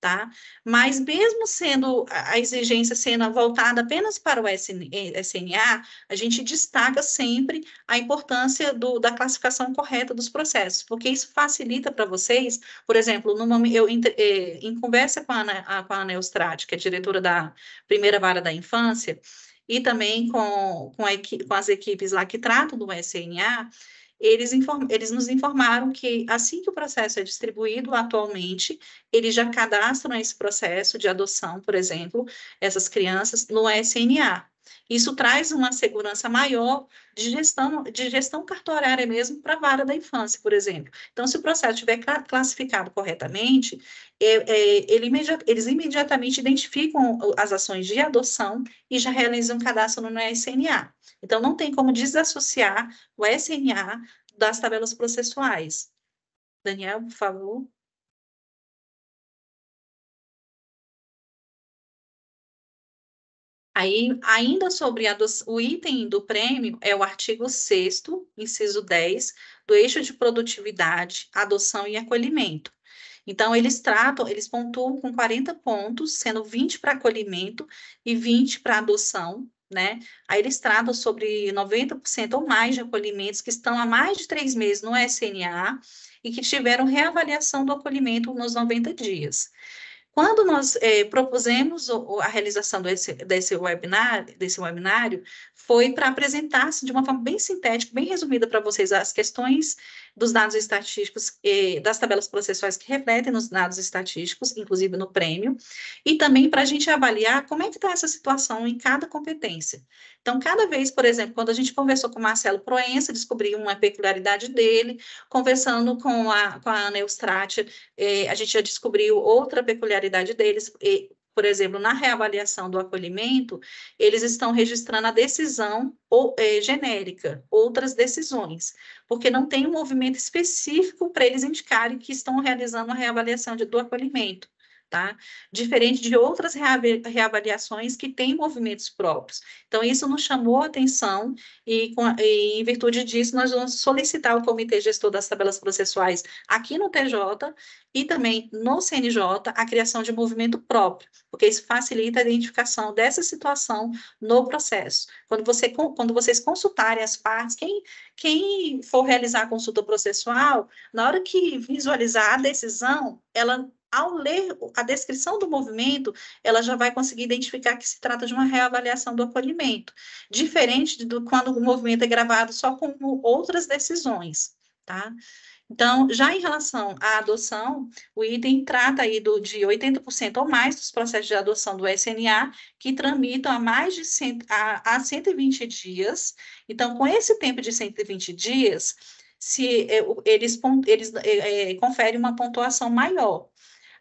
tá? Mas mesmo sendo a exigência sendo voltada apenas para o SNA, eh, a gente destaca sempre a importância do, da classificação correta dos processos, porque isso facilita para vocês, por exemplo, numa, eu eh, em conversa com a, Ana, com a Ana Eustrati, que é diretora da primeira vara da infância, e também com, com, com as equipes lá que tratam do SNA, eles, eles, nos informaram que assim que o processo é distribuído atualmente, eles já cadastram esse processo de adoção, por exemplo, essas crianças no SNA. Isso traz uma segurança maior de gestão, de gestão cartorária mesmo para a vara da infância, por exemplo. Então, se o processo estiver classificado corretamente, é, é, ele imediat, eles imediatamente identificam as ações de adoção e já realizam um cadastro no SNA. Então, não tem como desassociar o SNA das tabelas processuais. Daniel, por favor. Aí, ainda sobre do, o item do prêmio, é o artigo 6 inciso 10, do eixo de produtividade, adoção e acolhimento. Então, eles tratam, eles pontuam com 40 pontos, sendo 20 para acolhimento e 20 para adoção, né? Aí eles tratam sobre 90% ou mais de acolhimentos que estão há mais de três meses no SNA e que tiveram reavaliação do acolhimento nos 90 dias. Quando nós é, propusemos a realização desse, desse, webinar, desse webinário, foi para apresentar-se de uma forma bem sintética, bem resumida para vocês as questões dos dados estatísticos, e das tabelas processuais que refletem nos dados estatísticos, inclusive no prêmio, e também para a gente avaliar como é que está essa situação em cada competência. Então, cada vez, por exemplo, quando a gente conversou com o Marcelo Proença, descobriu uma peculiaridade dele, conversando com a, com a Ana Eustrate, eh, a gente já descobriu outra peculiaridade deles, e por exemplo, na reavaliação do acolhimento, eles estão registrando a decisão ou, é, genérica, outras decisões, porque não tem um movimento específico para eles indicarem que estão realizando a reavaliação de, do acolhimento tá? Diferente de outras reavaliações que têm movimentos próprios. Então, isso nos chamou a atenção e, e, em virtude disso, nós vamos solicitar ao Comitê Gestor das Tabelas Processuais aqui no TJ e também no CNJ a criação de movimento próprio, porque isso facilita a identificação dessa situação no processo. Quando, você, quando vocês consultarem as partes, quem, quem for realizar a consulta processual, na hora que visualizar a decisão, ela ao ler a descrição do movimento, ela já vai conseguir identificar que se trata de uma reavaliação do acolhimento, diferente do quando o movimento é gravado só como outras decisões, tá? Então, já em relação à adoção, o item trata aí do, de 80% ou mais dos processos de adoção do SNA que tramitam a mais de 100, a, a 120 dias. Então, com esse tempo de 120 dias, se é, eles, eles é, é, conferem uma pontuação maior.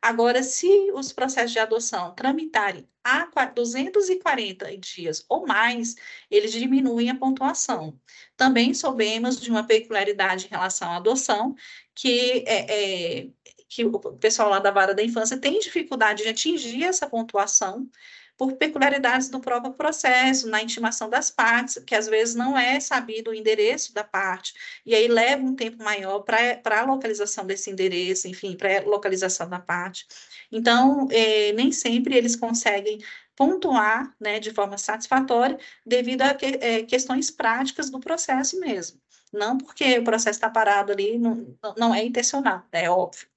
Agora, se os processos de adoção tramitarem a 240 dias ou mais, eles diminuem a pontuação. Também soubemos de uma peculiaridade em relação à adoção, que é, é que o pessoal lá da vara da infância tem dificuldade de atingir essa pontuação, por peculiaridades do próprio processo, na intimação das partes, que às vezes não é sabido o endereço da parte, e aí leva um tempo maior para a localização desse endereço, enfim, para a localização da parte. Então, é, nem sempre eles conseguem pontuar né, de forma satisfatória devido a que, é, questões práticas do processo mesmo. Não porque o processo está parado ali, não, não é intencional, é óbvio.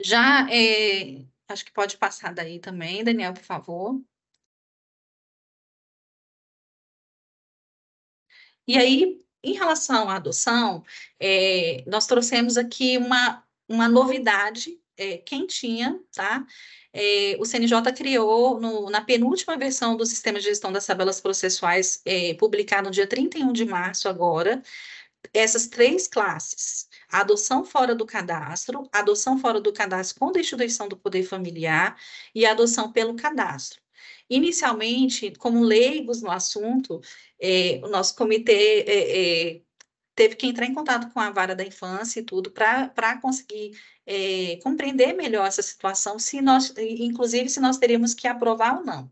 Já é, Acho que pode passar daí também, Daniel, por favor. E aí, em relação à adoção, é, nós trouxemos aqui uma, uma novidade é, quentinha, tá? É, o CNJ criou no, na penúltima versão do Sistema de Gestão das Tabelas Processuais, é, publicado no dia 31 de março agora, essas três classes: a adoção fora do cadastro, a adoção fora do cadastro com destituição do poder familiar e a adoção pelo cadastro. Inicialmente, como leigos no assunto, é, o nosso comitê é, é, teve que entrar em contato com a vara da infância e tudo para conseguir compreender melhor essa situação, se nós, inclusive se nós teríamos que aprovar ou não.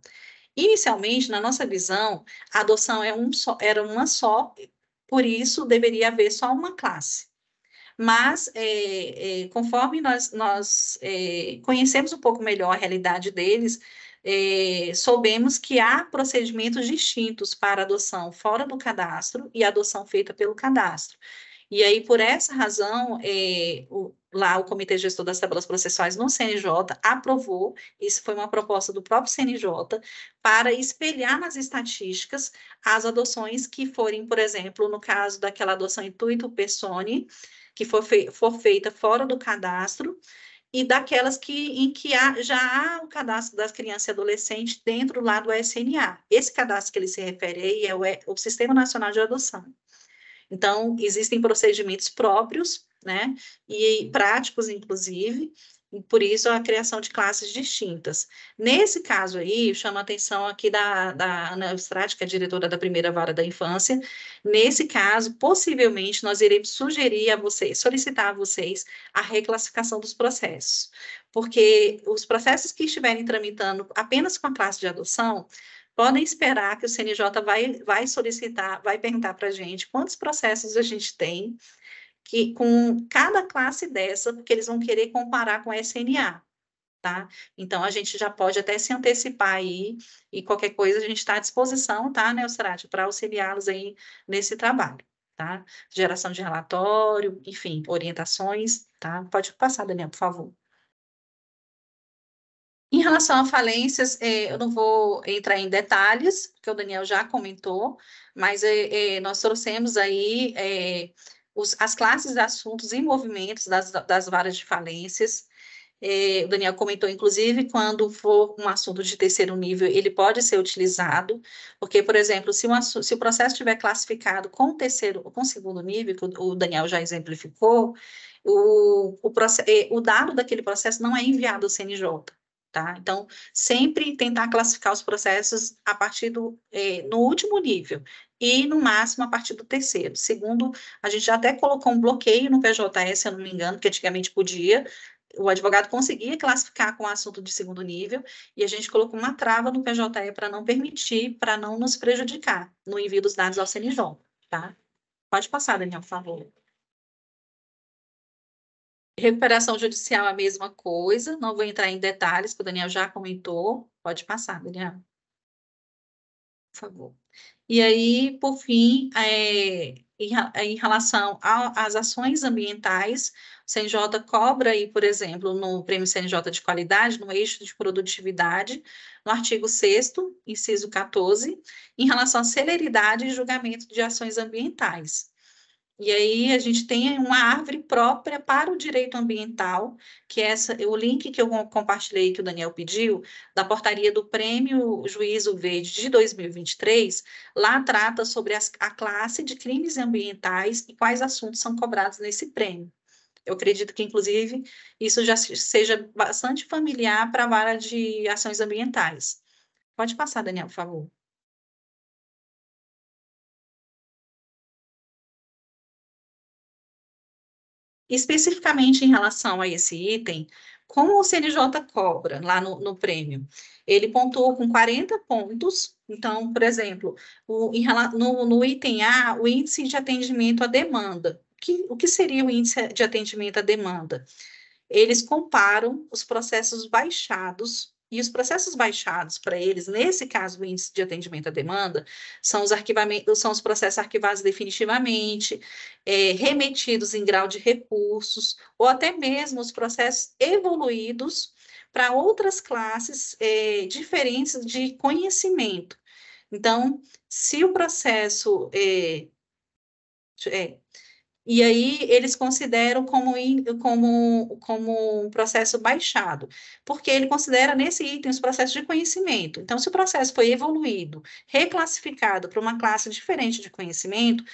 Inicialmente, na nossa visão, a adoção é um só, era uma só por isso, deveria haver só uma classe. Mas, é, é, conforme nós, nós é, conhecemos um pouco melhor a realidade deles, é, soubemos que há procedimentos distintos para adoção fora do cadastro e adoção feita pelo cadastro. E aí, por essa razão, é, o, lá o Comitê Gestor das Tabelas Processuais no CNJ aprovou, isso foi uma proposta do próprio CNJ, para espelhar nas estatísticas as adoções que forem, por exemplo, no caso daquela adoção intuito persone, que for, fe for feita fora do cadastro, e daquelas que, em que há, já há o cadastro das crianças e adolescentes dentro lá do SNA. Esse cadastro que ele se refere aí é o, é o Sistema Nacional de Adoção. Então, existem procedimentos próprios, né, e práticos, inclusive, e por isso a criação de classes distintas. Nesse caso aí, chama a atenção aqui da, da Ana Estrade, que é diretora da primeira vara da infância. Nesse caso, possivelmente, nós iremos sugerir a vocês, solicitar a vocês a reclassificação dos processos, porque os processos que estiverem tramitando apenas com a classe de adoção podem esperar que o CNJ vai, vai solicitar, vai perguntar para a gente quantos processos a gente tem que, com cada classe dessa, porque eles vão querer comparar com a SNA. Tá? Então, a gente já pode até se antecipar aí, e qualquer coisa a gente está à disposição, tá, Neosserati, para auxiliá-los aí nesse trabalho, tá? Geração de relatório, enfim, orientações, tá? Pode passar, Daniel, por favor. Em relação a falências, é, eu não vou entrar em detalhes, porque o Daniel já comentou, mas é, é, nós trouxemos aí as classes de assuntos e movimentos das, varas de falências. o Daniel comentou, inclusive, quando for um assunto de terceiro nível, ele pode ser utilizado, porque, por exemplo, se, o processo estiver classificado com terceiro, com segundo nível, que o Daniel já exemplificou, o, o, o dado daquele processo não é enviado ao CNJ Tá? Então, sempre tentar classificar os processos a partir do eh, no último nível e no máximo a partir do terceiro. Segundo, a gente já até colocou um bloqueio no PJS, se eu não me engano, que antigamente podia, o advogado conseguia classificar com o assunto de segundo nível e a gente colocou uma trava no PJE para não permitir, para não nos prejudicar no envio dos dados ao CNJ, tá? Pode passar, Daniel, por favor. Recuperação judicial, a mesma coisa. Não vou entrar em detalhes, que o Daniel já comentou. Pode passar, Daniel. Por favor. E aí, por fim, é, em, é, em, relação às ações ambientais, o CNJ cobra, aí, por exemplo, no Prêmio CNJ de Qualidade, no eixo de produtividade, no artigo 6 inciso 14, em relação à celeridade e julgamento de ações ambientais. E aí a gente tem uma árvore própria para o direito ambiental, que é essa, o link que eu compartilhei que o Daniel pediu, da portaria do Prêmio Juízo Verde de 2023, lá trata sobre as, a classe de crimes ambientais e quais assuntos são cobrados nesse prêmio. Eu acredito que, inclusive, isso já seja bastante familiar para a vara de ações ambientais. Pode passar, Daniel, por favor. especificamente em relação a esse item, como o CNJ cobra lá no, no prêmio? Ele pontuou com 40 pontos. Então, por exemplo, o, em, no, no item A, o índice de atendimento à demanda. Que, o que seria o índice de atendimento à demanda? Eles comparam os processos baixados e os processos baixados para eles, nesse caso, o índice de atendimento à demanda, são os, arquivamentos, são os processos arquivados definitivamente, é, remetidos em grau de recursos, ou até mesmo os processos evoluídos para outras classes é, diferentes de conhecimento. Então, se o processo é, é, e aí eles consideram como, como, como um processo baixado, porque ele considera nesse item os processos de conhecimento. Então, se o processo foi evoluído, reclassificado para uma classe diferente de conhecimento,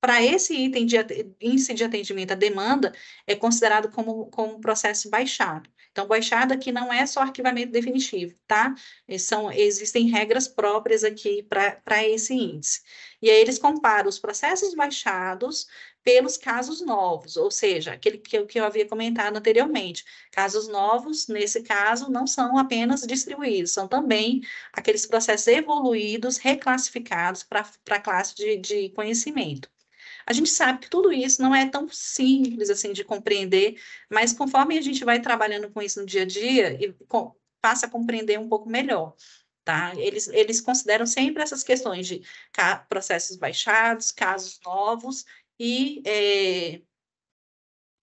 para esse item de índice de atendimento à demanda, é considerado como, como processo baixado. Então, baixada aqui não é só arquivamento definitivo, tá? São, existem regras próprias aqui para esse índice. E aí eles comparam os processos baixados pelos casos novos, ou seja, aquele que, que eu havia comentado anteriormente. Casos novos, nesse caso, não são apenas distribuídos, são também aqueles processos evoluídos, reclassificados para a classe de, de conhecimento. A gente sabe que tudo isso não é tão simples assim de compreender, mas conforme a gente vai trabalhando com isso no dia a dia, e com, passa a compreender um pouco melhor. Tá? Eles, eles consideram sempre essas questões de processos baixados, casos novos e é,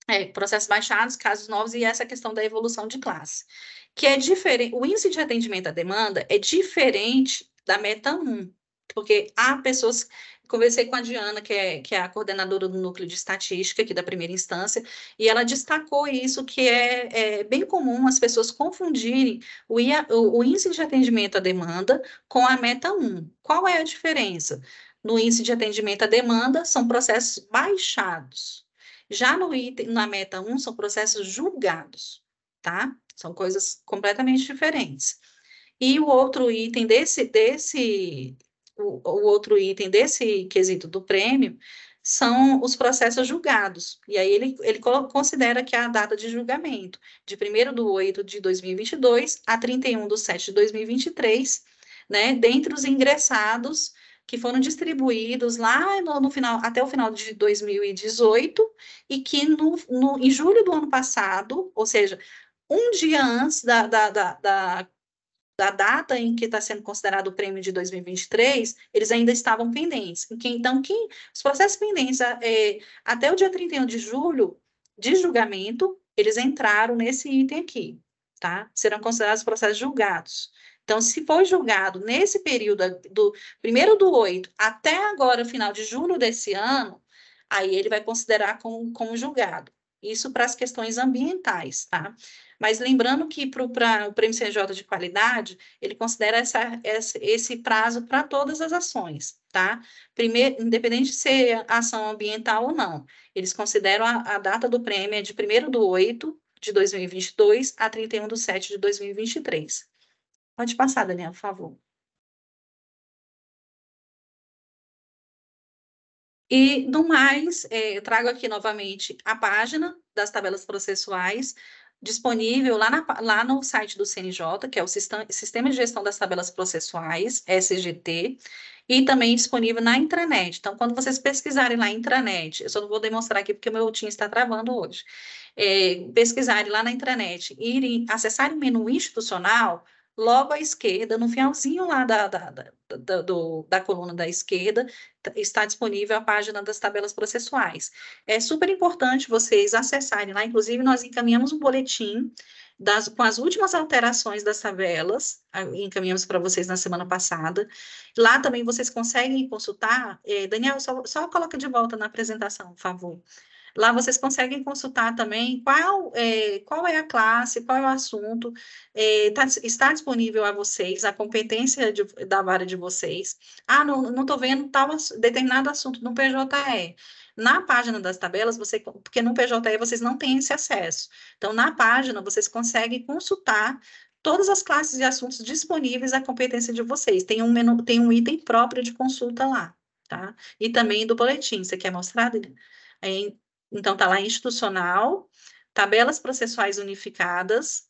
é, processos baixados, casos novos e essa questão da evolução de classe, que é diferente. O índice de atendimento à demanda é diferente da meta 1, porque há pessoas Conversei com a Diana, que é, que é a coordenadora do núcleo de estatística aqui da primeira instância, e ela destacou isso, que é, é bem comum as pessoas confundirem o, IA, o, o índice de atendimento à demanda com a meta 1. Qual é a diferença? No índice de atendimento à demanda, são processos baixados. Já no item, na meta 1, são processos julgados, tá? São coisas completamente diferentes. E o outro item desse, desse o, o outro item desse quesito do prêmio são os processos julgados. E aí ele, ele considera que a data de julgamento, de 1 de 8 de 2022 a 31 de 7 de 2023, né, dentre os ingressados que foram distribuídos lá no, no final, até o final de 2018, e que no, no, em julho do ano passado, ou seja, um dia antes da, da, da, da da data em que está sendo considerado o prêmio de 2023, eles ainda estavam pendentes. Então, quem, os processos pendentes é, até o dia 31 de julho de julgamento, eles entraram nesse item aqui, tá? Serão considerados processos julgados. Então, se foi julgado nesse período do primeiro do 8 até agora, final de julho desse ano, aí ele vai considerar como, como julgado. Isso para as questões ambientais, tá? Mas lembrando que para o Prêmio CNJ de qualidade, ele considera essa, essa, esse prazo para todas as ações, tá? Primeiro, independente de ser é ação ambiental ou não, eles consideram a, a data do prêmio é de 1 do 8 de 2022 a 31 de 7 de 2023. Pode passar, Daniel, por favor. E, do mais, é, trago aqui novamente a página das tabelas processuais, disponível lá, na, lá no site do CNJ, que é o Sistema, de Gestão das Tabelas Processuais, SGT, e também disponível na intranet. Então, quando vocês pesquisarem lá na intranet, eu só não vou demonstrar aqui porque o meu Teams está travando hoje, é, pesquisarem lá na intranet e irem acessarem o menu institucional, logo à esquerda, no finalzinho lá da, da, da, da, do, da coluna da esquerda, tá, está disponível a página das tabelas processuais. É super importante vocês acessarem lá, inclusive nós encaminhamos um boletim das, com as últimas alterações das tabelas, encaminhamos para vocês na semana passada. Lá também vocês conseguem consultar. Eh, Daniel, só, só coloca de volta na apresentação, por favor. Lá vocês conseguem consultar também qual é, qual é a classe, qual é o assunto, é, tá, está disponível a vocês, a competência de, da vara de vocês. Ah, não estou vendo tal determinado assunto no PJE. Na página das tabelas, você, porque no PJE vocês não têm esse acesso. Então, na página, vocês conseguem consultar todas as classes e assuntos disponíveis à competência de vocês. Tem um menu, tem um item próprio de consulta lá, tá? E também do boletim, você quer mostrar? É, então, está lá institucional, tabelas processuais unificadas.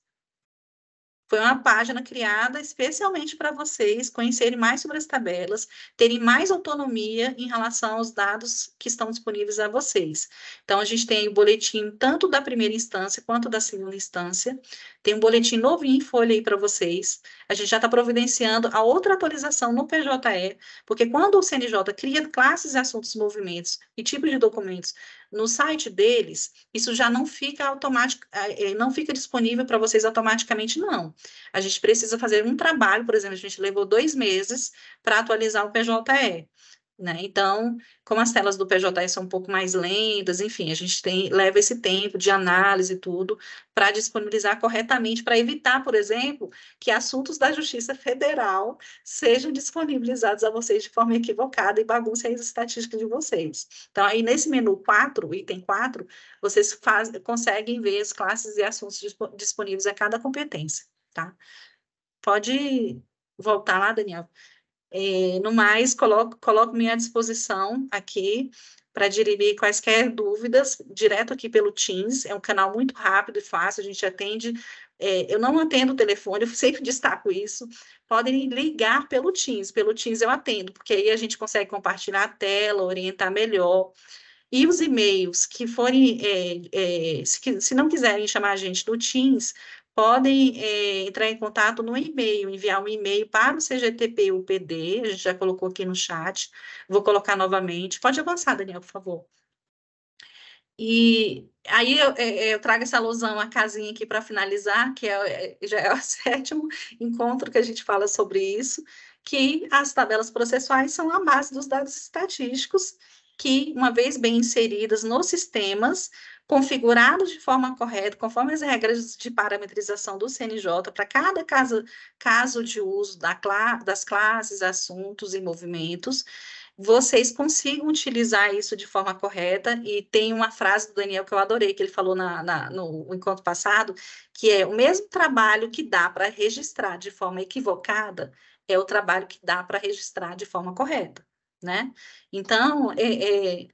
Foi uma página criada especialmente para vocês conhecerem mais sobre as tabelas, terem mais autonomia em relação aos dados que estão disponíveis a vocês. Então, a gente tem o boletim tanto da primeira instância quanto da segunda instância. Tem um boletim novinho em folha aí para vocês. A gente já está providenciando a outra atualização no PJE, porque quando o CNJ cria classes e assuntos, movimentos e tipos de documentos no site deles, isso já não fica automático, eh, eh, não fica disponível para vocês automaticamente, não. A gente precisa fazer um trabalho, por exemplo, a gente levou dois meses para atualizar o PJE. Né? Então, como as telas do PJE são um pouco mais lentas, enfim, a gente tem, leva esse tempo de análise e tudo para disponibilizar corretamente, para evitar, por exemplo, que assuntos da Justiça Federal sejam disponibilizados a vocês de forma equivocada e bagunce as estatísticas de vocês. Então, aí nesse menu 4, item 4, vocês faz, conseguem ver as classes e assuntos disponíveis a cada competência, tá? Pode voltar lá, Daniel. É, no mais, coloco, coloco minha disposição aqui para dirimir quaisquer dúvidas direto aqui pelo Teams. É um canal muito rápido e fácil, a gente atende. É, eu não atendo o telefone, eu sempre destaco isso. Podem ligar pelo Teams, pelo Teams eu atendo, porque aí a gente consegue compartilhar a tela, orientar melhor. E os e-mails que forem, é, é, se, se, não quiserem chamar a gente do Teams, podem é, entrar em contato no e-mail, enviar um e-mail para o CGTP UPD, a gente já colocou aqui no chat, vou colocar novamente. Pode avançar, Daniel, por favor. E aí eu, eh, eh, eu, trago essa alusão à casinha aqui para finalizar, que é, já é o sétimo encontro que a gente fala sobre isso, que as tabelas processuais são a base dos dados estatísticos que, uma vez bem inseridas nos sistemas, configurados de forma correta, conforme as regras de parametrização do CNJ, para cada caso, caso de uso da das classes, assuntos e movimentos, vocês consigam utilizar isso de forma correta. E tem uma frase do Daniel que eu adorei, que ele falou na, na no encontro passado, que é o mesmo trabalho que dá para registrar de forma equivocada é o trabalho que dá para registrar de forma correta né? Então, é, é,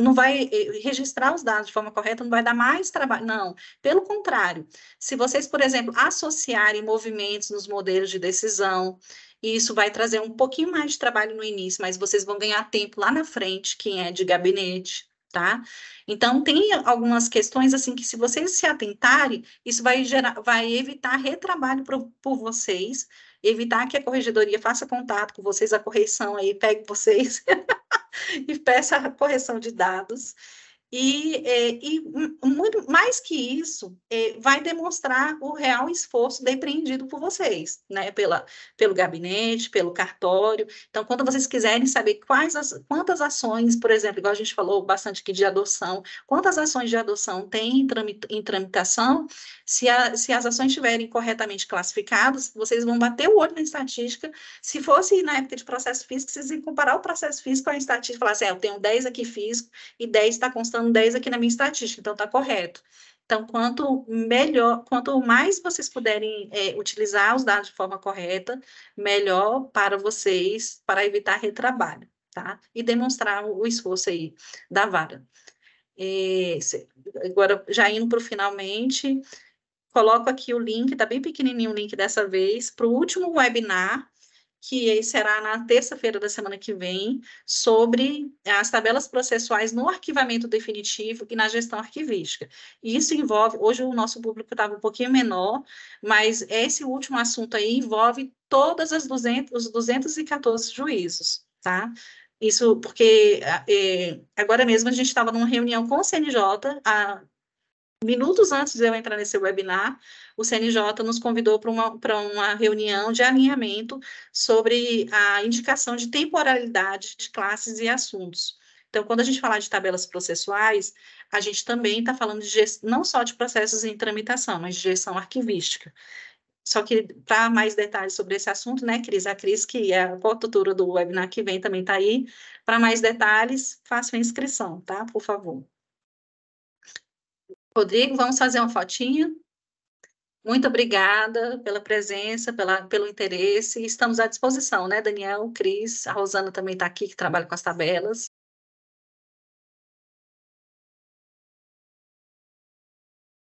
não vai registrar os dados de forma correta, não vai dar mais trabalho, não. Pelo contrário, se vocês, por exemplo, associarem movimentos nos modelos de decisão, isso vai trazer um pouquinho mais de trabalho no início, mas vocês vão ganhar tempo lá na frente, quem é de gabinete, tá? Então, tem algumas questões, assim, que se vocês se atentarem, isso vai, gerar, vai evitar retrabalho pro, por vocês, evitar que a corregedoria faça contato com vocês, a correção aí, pegue vocês e peça a correção de dados. E, é, e muito mais que isso, é, vai demonstrar o real esforço depreendido por vocês, né? Pela, pelo gabinete, pelo cartório. Então, quando vocês quiserem saber quais as, quantas ações, por exemplo, igual a gente falou bastante aqui de adoção, quantas ações de adoção tem em, tramit, em tramitação, se, a, se as ações estiverem corretamente classificadas, vocês vão bater o olho na estatística. Se fosse na época de processo físico, vocês iam comparar o processo físico com a estatística e falar assim: ah, eu tenho 10 aqui físico e 10 está constando estão 10 aqui na minha estatística, então está correto. Então, quanto melhor, quanto mais vocês puderem é, utilizar os dados de forma correta, melhor para vocês, para evitar retrabalho, tá? E demonstrar o esforço aí da vara. E, é, agora, já indo para o finalmente, coloco aqui o link, Está bem pequenininho o link dessa vez, para o último webinar que será na terça-feira da semana que vem, sobre as tabelas processuais no arquivamento definitivo e na gestão arquivística. Isso envolve, hoje o nosso público estava um pouquinho menor, mas esse último assunto aí envolve todas as 200, os 214 juízos, tá? Isso porque é, agora mesmo a gente estava numa reunião com o CNJ, a Minutos antes de eu entrar nesse webinar, o CNJ nos convidou para uma, uma reunião de alinhamento sobre a indicação de temporalidade de classes e assuntos. Então, quando a gente falar de tabelas processuais, a gente também está falando não só de processos em tramitação, mas de gestão arquivística. Só que para mais detalhes sobre esse assunto, né, Cris? A Cris, que é a coautora do webinar que vem, também está aí. Para mais detalhes, faça a inscrição, tá? Por favor. Rodrigo, vamos fazer uma fotinha? Muito obrigada pela presença, pela, pelo interesse. Estamos à disposição, né, Daniel, Cris, a Rosana também está aqui, que trabalha com as tabelas.